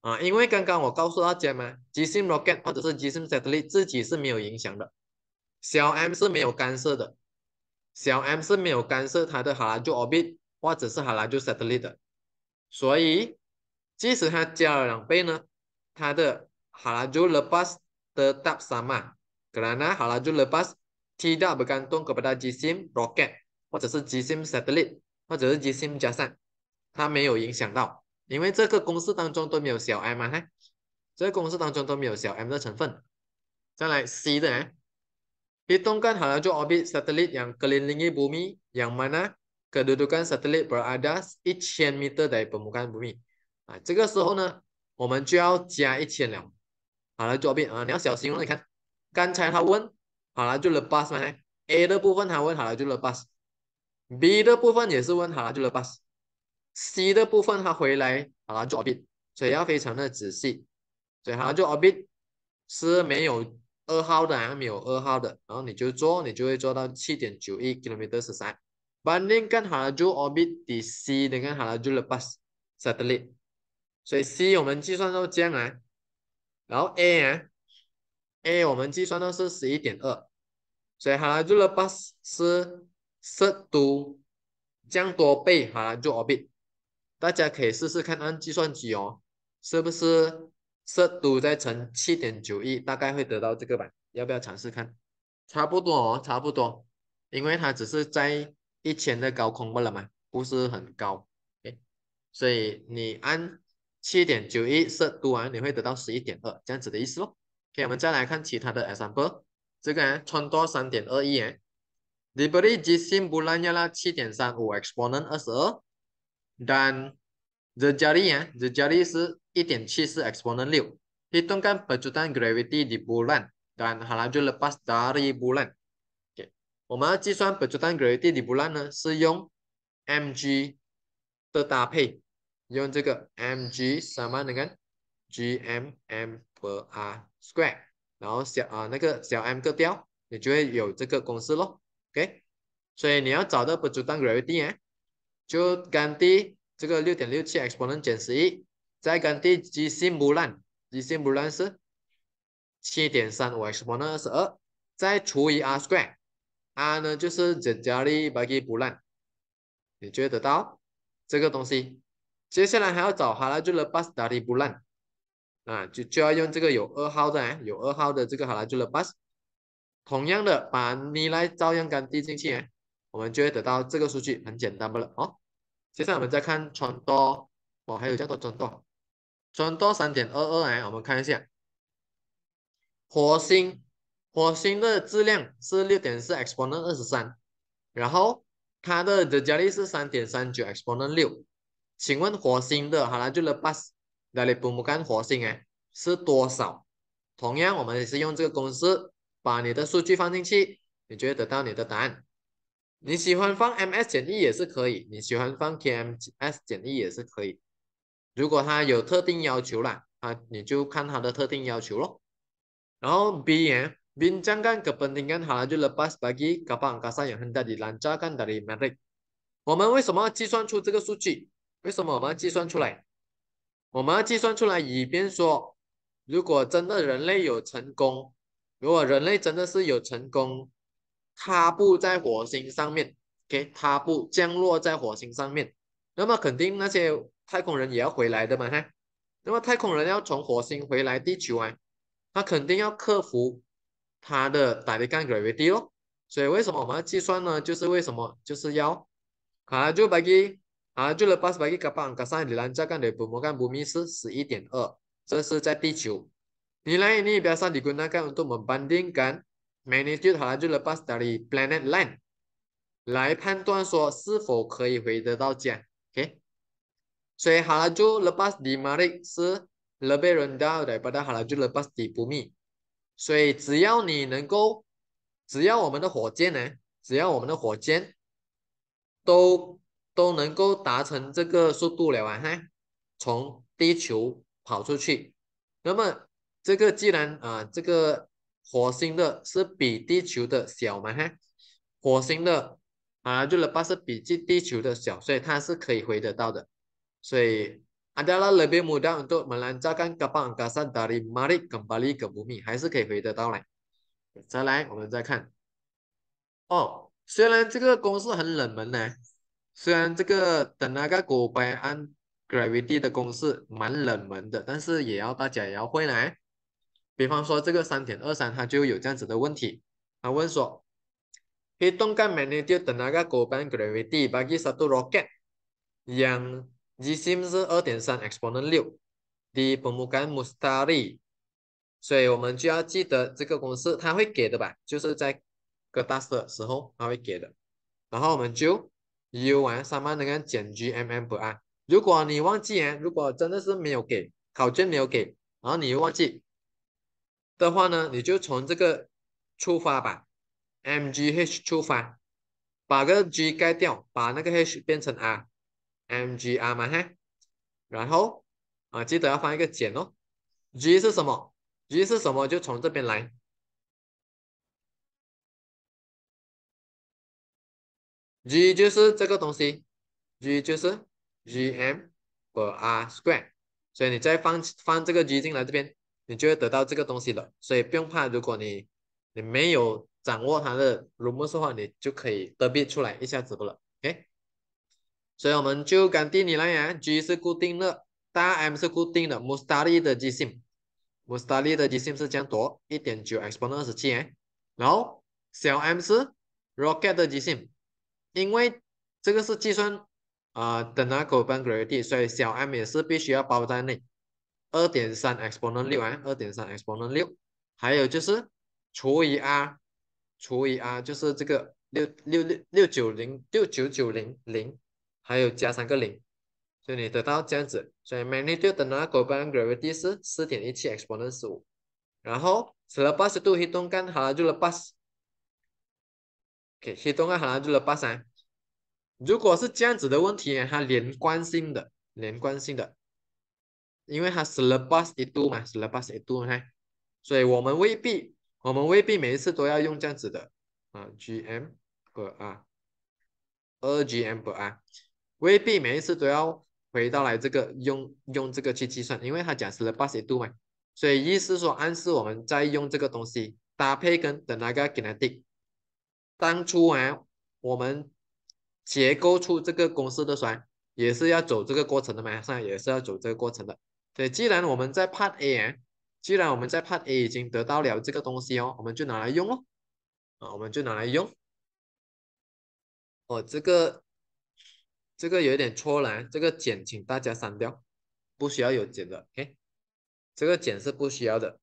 啊，因为刚刚我告诉大家嘛，极 m rocket 或者是 g 极 m satellite 自己是没有影响的，小 m 是没有干涉的，小 m 是没有干涉它的哈拉 ju orbit 或者是哈拉 ju satellite 的，所以即使它加了两倍呢，它的哈拉 ju lepas tetap sama，因 a 哈拉 ju lepas tidak bergantung kepada 极性 rocket 或者是极性 satellite 或者是 i 性加上，它没有影响到。因为这个公式当中都没有小 m 嘛，来，这个公式当中都没有小 m 的成分。再来 c 的，移动干合就 orbit satellite，样，m 林 n a k 米，样，曼呐，嘅，度度干，satellite，，，，，，，，，，，，，，，，，，，，，，，，，，，，，，，，，，，，，，，，，，，，，，，，，，，，，，，，，，，，，，，，，，，，，，，，，，，，，，，，，，，，，，，，，，，，，，，，，，，，，，，，，，，，，，，，，，，，，，，，，，，，，，，，，，，，，，，，，，，，，，，，，，，，，，，，，，，，，，，，，，，，，，，，，，，，，，，，，，，，，，，，，，，，，，，，，，，，，C 的部分，它回来把它做 orbit，所以要非常的仔细，所以它做 orbit 是没有二号的，没有二号的，然后你就做，你就会做到七点九一 kilometer 十三。把零跟它就 orbit 的 C，跟它就 release s a t e l i t e 所以 C 我们计算到将来，然后 A，A 我们计算到是十一点二，所以它就 release 是试度，降多倍，它就 orbit。大家可以试试看按计算机哦，是不是设读再乘七点九亿，大概会得到这个吧？要不要尝试看？差不多哦，差不多，因为它只是在一千的高空过了嘛，不是很高。哎，所以你按七点九亿设读完，你会得到十一点二这样子的意思喽。OK，我们再来看其他的 example，这个穿多三点二亿元。耶，等于 Gin n y a l a 七点三五 exponent 二十二。dan the jari ya the jari 是一点七四 exponent 六，hitungkan pecutan g r a v i t y di bulan dan halaju lepas dari bulan。Okay. 我们要计算 pecutan g r a v i t y di bulan 呢，是用 mg 的搭配，用这个 mg sama dengangm m per r square，然后小啊那个小 m 割掉，你就会有这个公式咯，ok？所以你要找到 pecutan g r a v i t y 诶。就干替这个六点六七 exponent 减十一，再干替 G C m l a n g C a n 是七点三五 exponent 十二，再除以 R square，R 呢就是增加率百 l a n 你觉得到这个东西，接下来还要找哈拉就勒巴 u 达 e p 兰，啊，就就要用这个有二号的，有二号的这个哈拉就勒巴 u s 同样的把你来照样干替进去。我们就会得到这个数据，很简单不了哦。接下来我们再看转多，哦，还有叫做转多，转多三点二二哎。我们看一下火星，火星的质量是六点四 exponent 二十三，然后它的的加力是三点三九 exponent 六。请问火星的哈拉就勒巴斯，大里不木干火星哎是多少？同样，我们也是用这个公式，把你的数据放进去，你就会得到你的答案。你喜欢放 M S 减一也是可以，你喜欢放 k M S 减一也是可以。如果他有特定要求啦，啊，你就看他的特定要求咯。然后 B 呃，并 a 该 g 不等量函数的表达式，a 卡帕 a 卡萨 a 现在 a 拦下，跟来自美国。我们为什么要计算出这个数据？为什么我们要计算出来？我们要计算出来，以便说，如果真的人类有成功，如果人类真的是有成功。踏步在火星上面，OK，他不降落在火星上面，那么肯定那些太空人也要回来的嘛？哈，那么太空人要从火星回来地球啊，他肯定要克服他的打力感 gravity 咯。所以为什么我们要计算呢？就是为什么？就是要。阿朱拜基，啊，就了八十八基，卡巴安卡山的南加干的布摩干布密斯十一点二，这是在地球。你来，你表 i 你跟那个 i a s a 干。magnitude 哈拉就 lepas dari planet l a n 来判断说是否可以回得到家，o k 所以哈拉就 lepas di mars，l e p s rendah，e p a s 哈拉就 lepas di bumi。所以只要你能够，只要我们的火箭呢，只要我们的火箭都都能够达成这个速度了啊，哈，从地球跑出去，那么这个既然啊这个。火星的是比地球的小嘛？哈，火星的啊，就了吧是比地地球的小，所以它是可以回得到的。所以，adalah lebih mudah untuk melancarkan kapal angkasa dari m a r kembali ke Bumi，还是可以回得到来。再来，我们再看。哦，虽然这个公式很冷门呢，虽然这个等那个牛顿万重力的公式蛮冷门的，但是也要大家也要会来。比方说这个三点二三它就有这样子的问题他问说 hey d n t get many deal 等那个 go bank ready b a g g s u t o t a l e t y o n g gyms 二点三 xponent 六的 permogeny study 所以我们就要记得这个公式它会给的吧就是在个大 t 的时候它会给的然后我们就 u 完三万那个减 g m m b e 如果你忘记如果真的是没有给考卷没有给然后你又忘记的话呢，你就从这个出发吧，mgh 出发，把个 g 盖掉，把那个 h 变成 r，mgr 嘛嘿，然后啊记得要放一个减哦，g 是什么？g 是什么？就从这边来，g 就是这个东西，g 就是 gm 或 r square，所以你再放放这个 g 进来这边。你就会得到这个东西了，所以不用怕。如果你你没有掌握它的轮廓的话，你就可以得币出来一下子不了。OK，所以我们就跟定你来呀。g 是固定的，大 M 是固定的，穆斯达利的基性，穆斯达利的极性是将多一点九 exponent 十七然后小 m 是 rocket 的极性，因为这个是计算啊的纳口本 g r a r i t y 所以小 m 也是必须要包在内。二点三 exponent 六啊，二点三 exponent 六，还有就是除以 r 除以 r 就是这个六六六六九零六九九零零，还有加三个零，所以你得到这样子，所以 magnitude 的那个 g o b a v gravity 是四点一七 exponent 十五，然后 s 了 l e 度，a s itu hitungkan halaju lepas。给黑洞啊，好像就是八三。如果是这样子的问题，它连贯性的，连贯性的，因为它 s l i p a 一度嘛 s l i p a 一度哈，所以我们未必，我们未必每一次都要用这样子的啊，gm 和啊，二 gm 不啊，未必每一次都要回到来这个用用这个去计算，因为它讲 s l i p a 一度嘛，所以意思说暗示我们在用这个东西搭配跟的那个给 e n e t i c 当初啊，我们结构出这个公式的时，候。也是要走这个过程的嘛，上也是要走这个过程的。对，既然我们在判 A，既然我们在判 A 已经得到了这个东西哦，我们就拿来用哦，啊，我们就拿来用。哦，这个这个有点错啦，这个减请大家删掉，不需要有减的。哎，这个减是不需要的，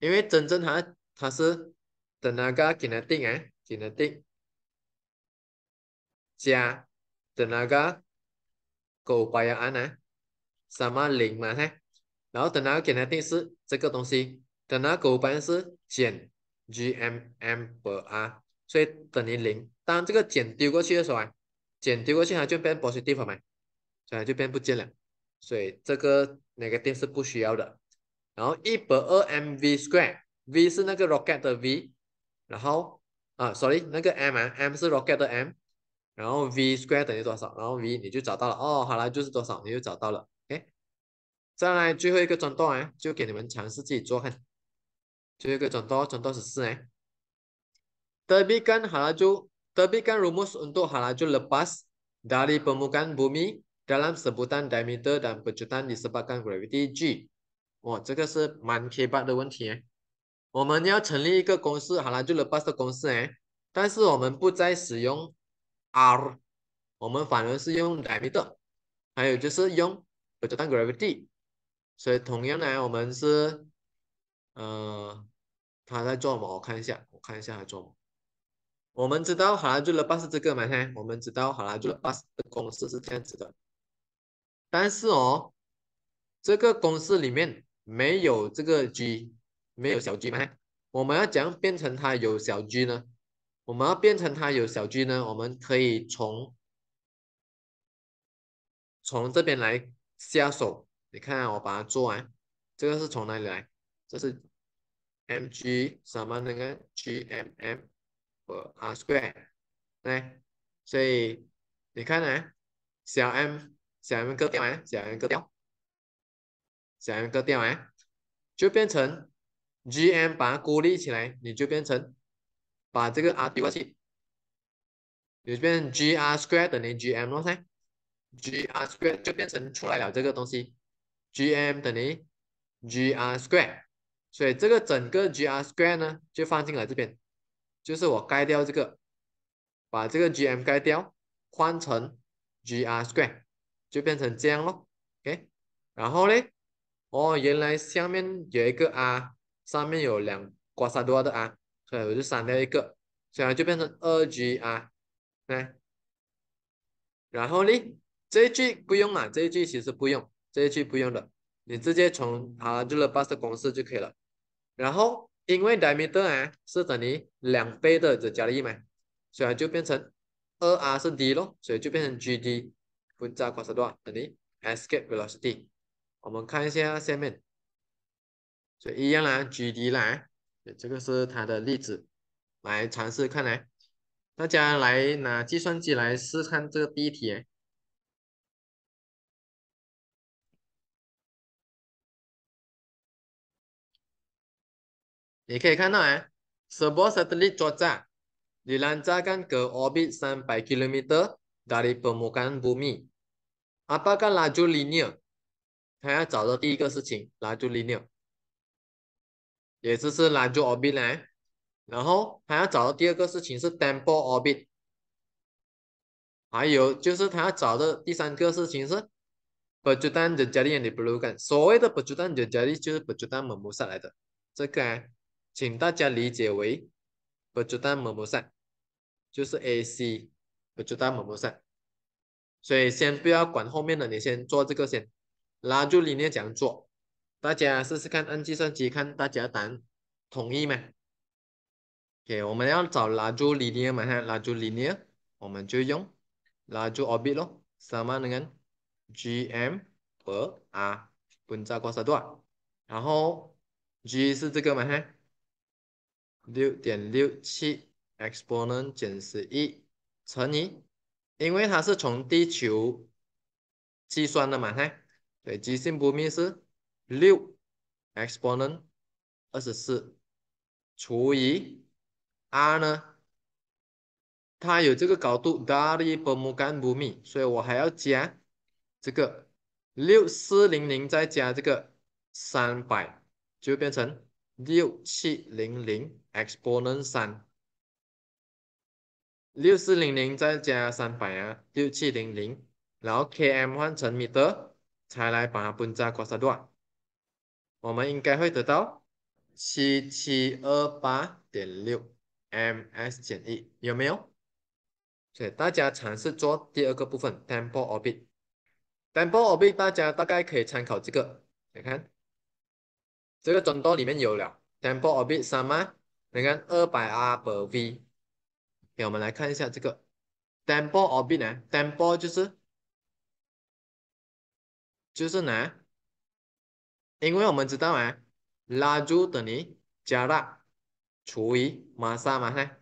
因为真正它它是等那个给它定啊，给它定，加等那个可靠性啊？什么零嘛，嘿，然后等到减的定是这个东西，等下勾板是减 g m m per r，所以等于零。当这个减丢过去的时候啊，减丢过去它就变 positive 嘛，所以就变不见了。所以这个那个定是不需要的。然后一百二 m v square，v 是那个 rocket 的 v，然后啊，sorry，那个 m 啊，m 是 rocket 的 m，然后 v square 等于多少？然后 v 你就找到了。哦，好了，就是多少，你就找到了。再来最后一个转刀哎，就给你们尝试自己做看。最后一个转刀，转刀十四哎。特别跟好了就，特别跟公式，用于拉距，lepas，dari permukaan bumi，dalam sebutan diameter dan pecutan disebabkan graviti g。哇，这个是蛮奇葩的问题。我们要成立一个公式，拉距，lepas，公式哎，但是我们不再使用 r，我们反而是用 diameter，还有就是用 pecutan graviti。所以，同样呢，我们是，呃，他在做嘛？我看一下，我看一下他做。我们知道哈拉杰勒巴是这个嘛？嘿，我们知道哈拉杰勒巴的公式是这样子的。但是哦，这个公式里面没有这个 g，没有小 g 嘛？我们要怎样变成它有小 g 呢？我们要变成它有小 g 呢？我们可以从从这边来下手。你看我把它做完，这个是从哪里来？这是 mg 什么那个 gmm 和 r square，来，所以你看呢，小 m 小 m 割掉啊，小 m 割掉，小 m 割掉啊，就变成 gm 把它孤立起来，你就变成把这个 r 过去。你就变成 gr square 等于 gm 咯噻，gr square 就变成出来了这个东西。Gm 等于 Gr square，所以这个整个 Gr square 呢，就放进来这边，就是我盖掉这个，把这个 Gm 盖掉，换成 Gr square，就变成这样咯。o k 然后嘞，哦，原来下面有一个 R，上面有两刮痧多的 R，所以我就删掉一个，这样就变成二 Gr，来。然后呢，这一句不用啊，这一句其实不用。这一句不用的，你直接从它这个公式就可以了。然后因为 diameter 啊是等于两倍的这加力嘛，所以就变成二 r 是 d 咯，所以就变成 g d 分加光速多等于 escape velocity。我们看一下下面，所以一样啦，g d 啦，这个是它的例子，来尝试看来。大家来拿计算机来试看这个第一题。你可以看到哎，十波塞利作家，你让它干到轨道三百 a 米，从地表面。啊，它叫做线性，他要找的第一个事情，叫做线性，也就是叫 b i t 哎。然后他要找的第二个事情是单 b i t 还有就是他要找的第三个事情是，速度的距离，你得不够，所谓的 j a 距 i 就是速 u 的母数来的，这个啊。请大家理解为不就当某某散，就是 A、C 不就当某某散，所以先不要管后面的，你先做这个先，拉住 linear 做，大家试试看，按计算机看，大家答案同意吗 o k 我们要找拉住 linear 嘛哈，拉住 linear 我们就用拉住 orbit 咯，什么能人 G、M 和 R 本在过度啊。然后 G 是这个嘛哈？六点六七，exponent 减十一乘以，因为它是从地球计算的嘛，嘿，对，极性不密是六，exponent 二十四除以 r 呢，它有这个高度，达里伯姆干不密，所以我还要加这个六四零零，再加这个三百，就变成。六七零零，exponent 三，六四零零再加三百啊，六七零零，然后 km 换成 meter，才来把它分加括三段，我们应该会得到七七二八点六 ms 减一，有没有？所以大家尝试做第二个部分，temporal orbit，temporal orbit 大家大概可以参考这个，你看。这个中道里面有了，tempo orbit 三吗？你看二百二 r v，给我们来看一下这个，tempo orbit 呢？tempo 就是就是呢，因为我们知道啊，拉住等于加拉除以马萨嘛，哈，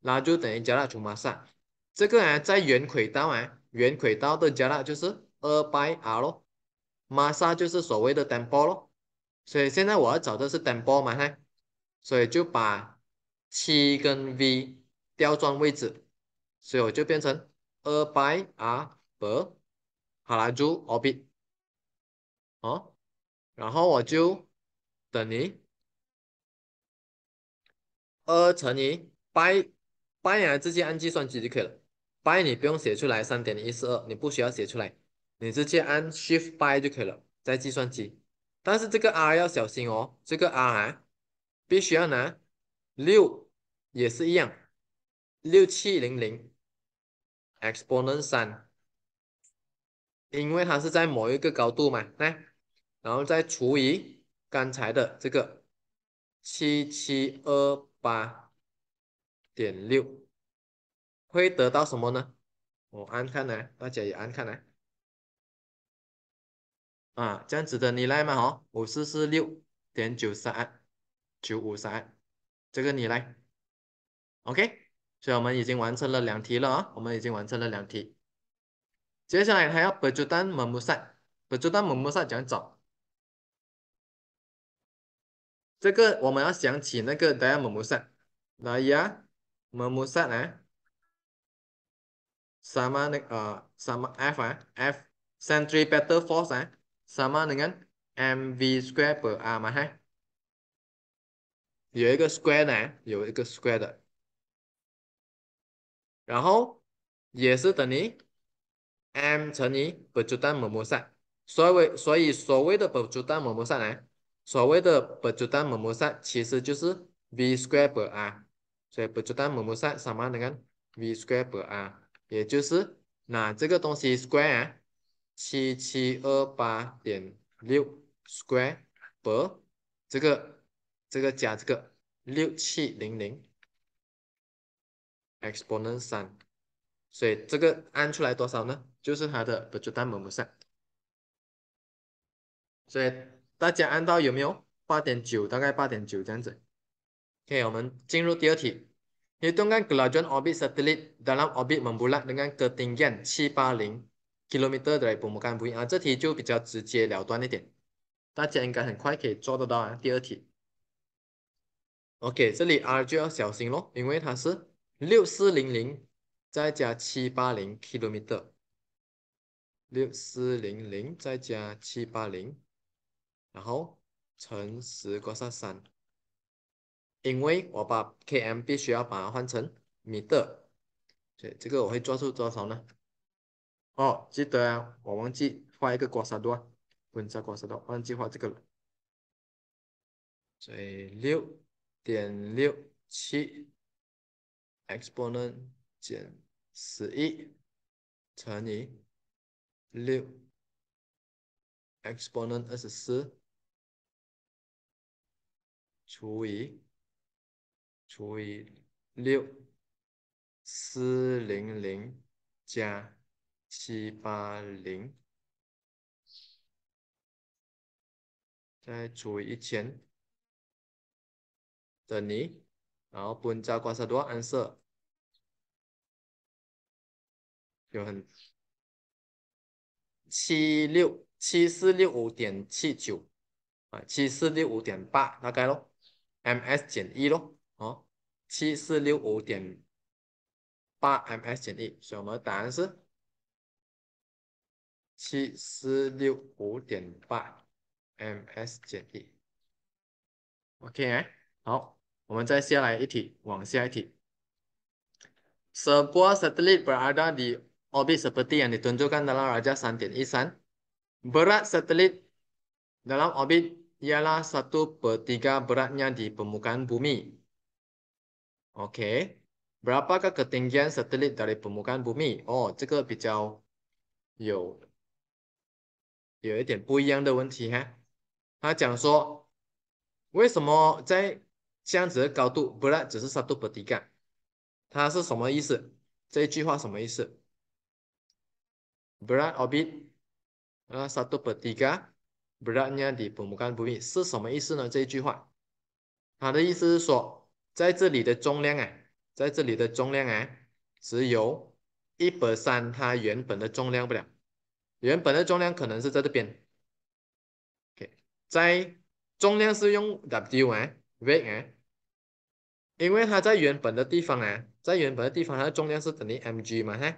拉住等于加拉除马萨，这个啊在圆轨道啊，圆轨道的加拉就是二百 r 咯，马萨就是所谓的 tempo 咯。所以现在我要找的是 t e m p l e 嘛，嘿，所以就把七跟 v 调转位置，所以我就变成二百二百，好了，就 orbit，哦，然后我就等于二乘以 by by 啊，直接按计算机就可以了。by 你不用写出来三点一四二，你不需要写出来，你直接按 shift by 就可以了，在计算机。但是这个 R 要小心哦，这个 R 必须要拿六，也是一样，六七零零 exponent 三，因为它是在某一个高度嘛，来，然后再除以刚才的这个七七二八点六，会得到什么呢？我按看来，大家也按看来。啊，这样子的你来嘛，吼，五四四六点九三九五三，这个你来，OK。所以我们已经完成了两题了啊，我们已经完成了两题。接下来还要本周单某某赛，本周单某某塞讲早。这个我们要想起那个大家某某塞，哪一啊？某某塞呢？sama nek 啊，F，三 three b e t t e r force 啊。sama dengan mv square per r 嘛哈，有一个 square 呐，有一个 square 的，然后也是等于 m 乘以不转动摩摩塞，所谓所以所谓的不转动摩摩塞，所谓的不转动摩摩塞，其实就是 v square per r，所以不转动摩摩塞，sama dengan v square per r，也就是那这个东西 square。七七二八点六 square per 这个这个加这个六七零零 exponent 三，所以这个按出来多少呢？就是它的不就大满不散。所以大家按到有没有八点九，大概八点九这样子。OK，我们进入第二题。Hidupkan kerjaan orbit satelit dalam orbit m e n b u l a t dengan ketinggian 七八零 kilometer 对，薄膜干不一样啊，这题就比较直接了断一点，大家应该很快可以做得到啊。第二题，OK，这里 R 就要小心咯，因为它是六四零零再加七八零 kilometer，六四零零再加七八零，然后乘十加上三，因为我把 km 必须要把它换成米的，所以这个我会做出多少呢？哦，记得啊！我忘记画一个光栅不能再刮痧图，忘记画这个了。所六点六七，exponent 减十一，乘以六，exponent 二十四，除以除以六四零零加。七八零，再除以一千等你，然后分加加多少？答案是，有很七六七四六五点七九啊，七四六五点八大概咯，m s 减一咯，哦，七四六五点八 m s 减一，所以我们答案是。七四六五点八 ms 减一。OK，好，我们再下来一题，往下一题。Sebuah satelit berada di orbit seperti yang ditunjukkan dalam Raja Santin Isan. Berat satelit dalam orbit ialah 1 per 3 beratnya di permukaan bumi. Okey. Berapakah ketinggian satelit dari permukaan bumi? Oh, ini lebih jauh. 有一点不一样的问题哈，他讲说，为什么在这样子的高度，不然只是速度不低感，它是什么意思？这一句话什么意思？不然 orbit 啊，速度伯迪感，不然那样的不不干不闭是什么意思呢？这一句话，他的意思是说，在这里的重量啊，在这里的重量啊，只有一百三，它原本的重量不了。原本的重量可能是在这边，OK，在重量是用 W 啊，V 啊，因为它在原本的地方啊，在原本的地方它的重量是等于 mg 嘛，哈。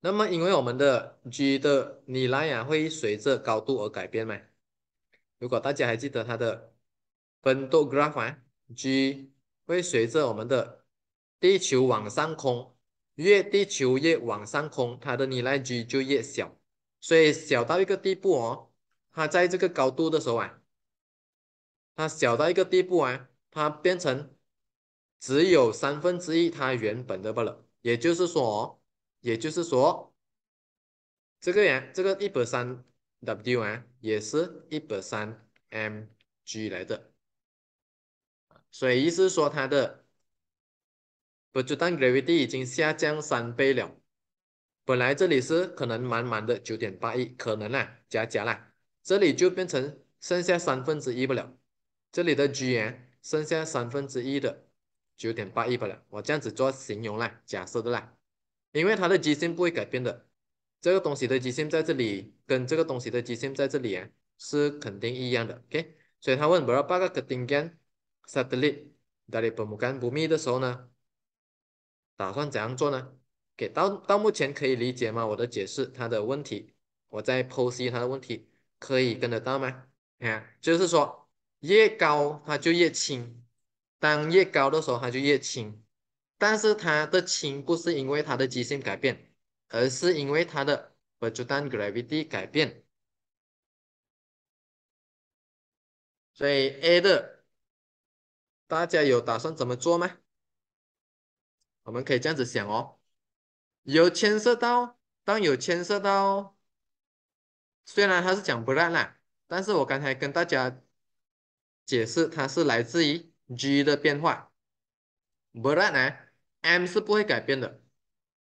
那么因为我们的 g 的你来啊会随着高度而改变嘛，如果大家还记得它的分度 graph 啊，g 会随着我们的地球往上空。越地球越往上空，它的离来距就越小，所以小到一个地步哦，它在这个高度的时候啊，它小到一个地步啊，它变成只有三分之一它原本的不了，也就是说哦，也就是说，这个呀，这个一百三 W 啊，也是一百三 mg 来的，所以意思说它的。不就当 gravity 已经下降三倍了？本来这里是可能满满的九点八亿，可能啦，加加啦，这里就变成剩下三分之一不了。这里的 g 啊，剩下三分之一的九点八一不了。我这样子做形容啦，假设的啦，因为它的极性不会改变的。这个东西的极性在这里，跟这个东西的极性在这里啊，是肯定一样的。Okay，所以他们把 g 个空间 satellite 在地干不布密的时候呢？打算怎样做呢？给到到目前可以理解吗？我的解释，他的问题，我在剖析他的问题，可以跟得到吗？看，就是说，越高它就越轻，当越高的时候它就越轻，但是它的轻不是因为它的基性改变，而是因为它的不就当 gravity 改变。所以 A 的，大家有打算怎么做吗？我们可以这样子想哦，有牵涉到，当有牵涉到，虽然它是讲不让啦，但是我刚才跟大家解释，它是来自于 g 的变化，不让呢 m 是不会改变的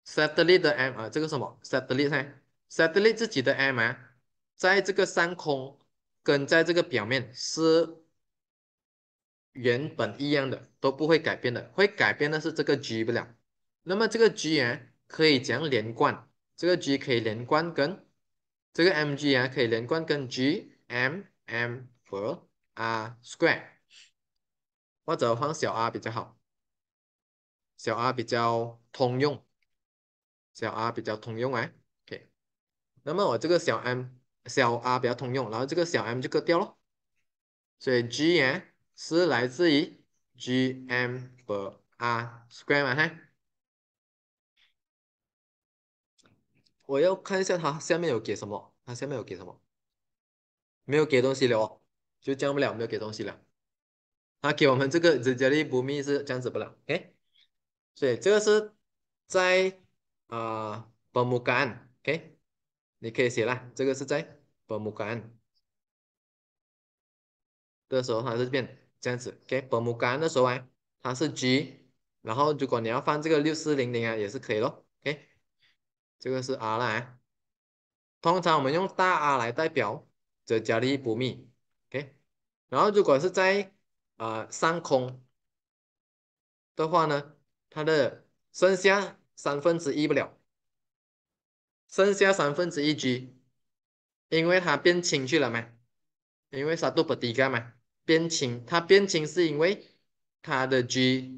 ，satellite 的 m 啊，这个什么 satellite 呢？satellite 自己的 m 啊，在这个上空跟在这个表面是。原本一样的都不会改变的，会改变的是这个 g 不了。那么这个 g 啊可以怎样连贯？这个 g 可以连贯跟这个 m g 啊可以连贯跟 g m m 和 r square，或者放小 r 比较好，小 r 比较通用，小 r 比较通用啊。OK，那么我这个小 m 小 r 比较通用，然后这个小 m 就割掉了，所以 g 啊。是来自于 G M B R square，哈嘿。我要看一下它下面有给什么，它下面有给什么？没有给东西了，就降不了，没有给东西了。那给我们这个 l 间的不密是这样子不了，OK？所以这个是在啊伯母干 OK？你可以写啦，这个是在伯母干的时候它是变。这样子，OK，薄膜干的时候啊，它是 G，然后如果你要放这个六四零零啊，也是可以咯，OK，这个是 R 了啊，通常我们用大 R 来代表，这加力不密，OK，然后如果是在呃上空的话呢，它的剩下三分之一不了，剩下三分之一 G，因为它变轻去了嘛，因为啥都度不低干嘛。变轻，它变轻是因为它的 g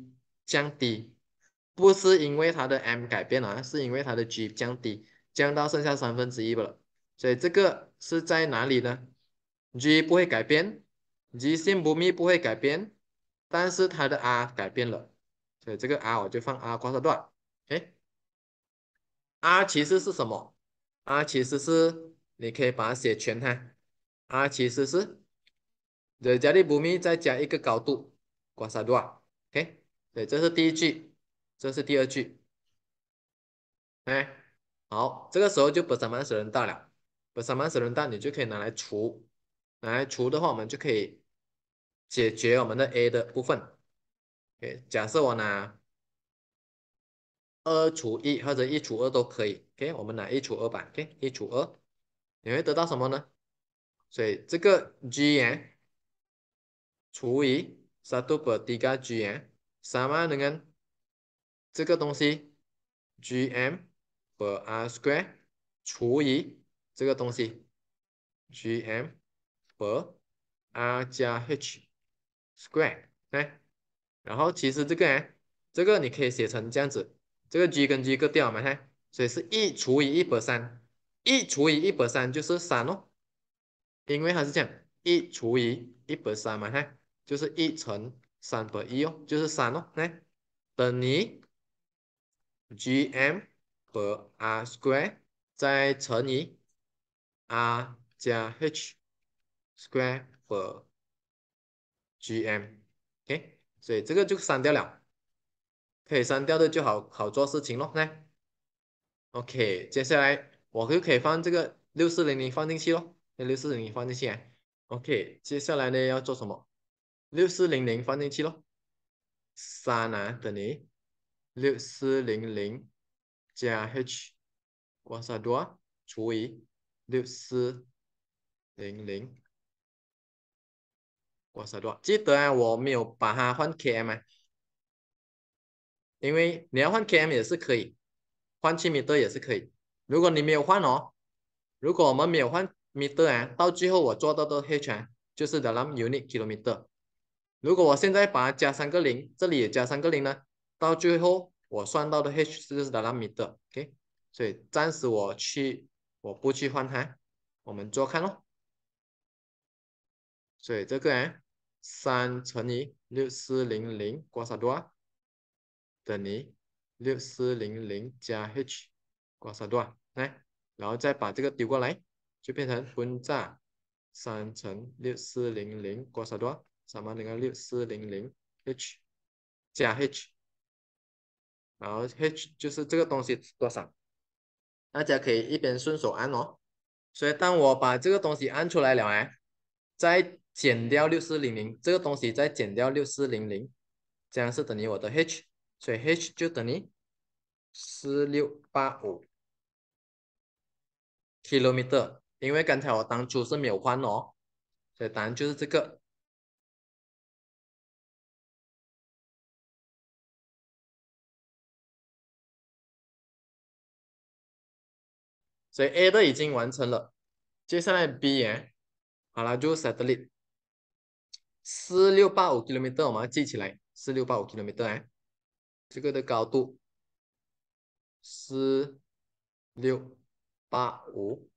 降低，不是因为它的 m 改变了，是因为它的 g 降低，降到剩下三分之一了。所以这个是在哪里呢？g 不会改变，极性不密不会改变，但是它的 r 改变了，所以这个 r 我就放 r 观察段。哎，r 其实是什么？r 其实是，你可以把它写全哈，r 其实是。的加力不密，再加一个高度，刮痧多？OK，对，这是第一句，这是第二句。哎，好，这个时候就不上曼斯人大了，不上曼斯人大，你就可以拿来除，拿来除的话，我们就可以解决我们的 A 的部分。OK，假设我拿二除一，或者一除二都可以。OK，我们拿一除二吧。OK，一除二，你会得到什么呢？所以这个 Gn。除以三一除以三 G M，sama dengan 这个东西 G M per R square 除以这个东西 G M per R 加 H square，哎，然后其实这个哎，这个你可以写成这样子，这个 G 跟 G 各掉嘛，看，所以是一除以一百三，一除以一百三就是三哦，因为它是这样，一除以一百三嘛，看。就是一乘三百一哦，就是三哦，来，等于 G M 和 R square，再乘以 R 加 H square 和 G M。OK，所以这个就删掉了，可以删掉的就好好做事情咯。来，OK，接下来我就可以放这个六四零零放进去咯。那六四零零放进去啊？OK，接下来呢要做什么？六四零零放进去咯，三啊等于六四零零加 h，多少多除以六四零零，多少多？记得啊，我没有把它换 km，啊，因为你要换 km 也是可以，换千米的也是可以。如果你没有换哦，如果我们没有换米的啊，到最后我做到的 h 啊，就是 the l unit kilometer。如果我现在把它加三个零，这里也加三个零呢，到最后我算到的 h 是多少米的？OK，所以暂时我去，我不去换它，我们做看咯。所以这个哎，三乘以六四零零光萨多，等于六四零零加 h 光萨多来，然后再把这个丢过来，就变成分炸三乘六四零零光萨多。什么？那个六四零零 h，加 h，然后 h 就是这个东西多少？大家可以一边顺手按哦。所以当我把这个东西按出来了哎，再减掉六四零零这个东西，再减掉六四零零，这样是等于我的 h。所以 h 就等于四六八五 kilometer。因为刚才我当初是没有换哦，所以答案就是这个。所以 A 的已经完成了，接下来 B 诶，好了，就 satellite，四六八五 kilometer，我们要记起来，四六八五 kilometer 诶，这个的高度，四六八五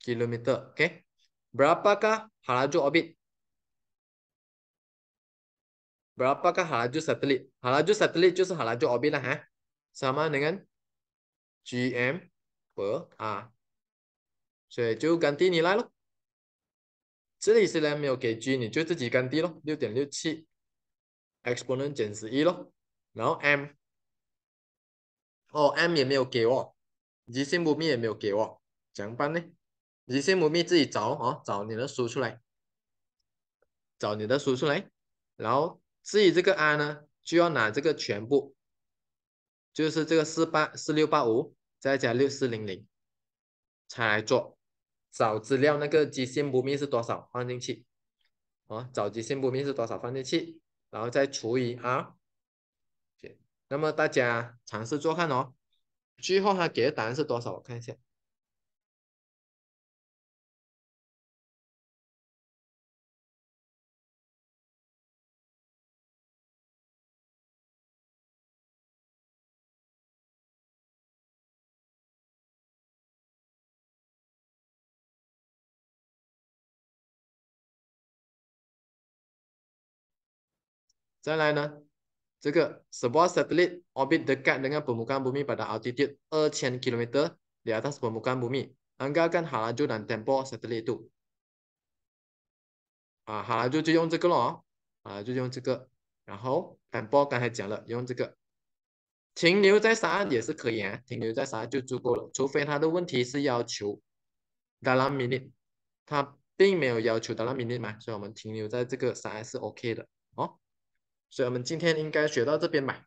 kilometer，okay，berapakah halaju orbit，berapakah halaju satelite，halaju satelite 就是 halaju orbit 了哈，sama dengan GM。和啊，所以就干爹你来咯。这里虽然没有给 G，你就自己干爹咯，六点六七，exponent 减十一咯，然后 M，哦 M 也没有给我，极限不密也没有给我，怎么办呢？极限不密自己找哦，找你的输出来，找你的输出来，然后至于这个 R 呢，就要拿这个全部，就是这个四八四六八五。再加六四零零，才来做，找资料那个基线波面是多少放进去，哦，找基线波面是多少放进去，然后再除以啊，那么大家尝试做看哦。最后他给的答案是多少？我看一下。再来呢，这个，sebuah satelit orbit dekat dengan permukaan bumi pada altitude 2000 kilometer di atas permukaan bumi. Anggarkan halaju dan tempoh satelit itu. 啊，halaju 就用这个咯，啊，halaju 用这个，然后 tempoh 刚才讲了用这个，停留在三也是可以啊，停留在三就足够了，除非他的问题是要求达拉米尼，他并没有要求达拉 i 尼嘛，所以我们停留在这个三还是 OK 的，哦。所以，我们今天应该学到这边吧。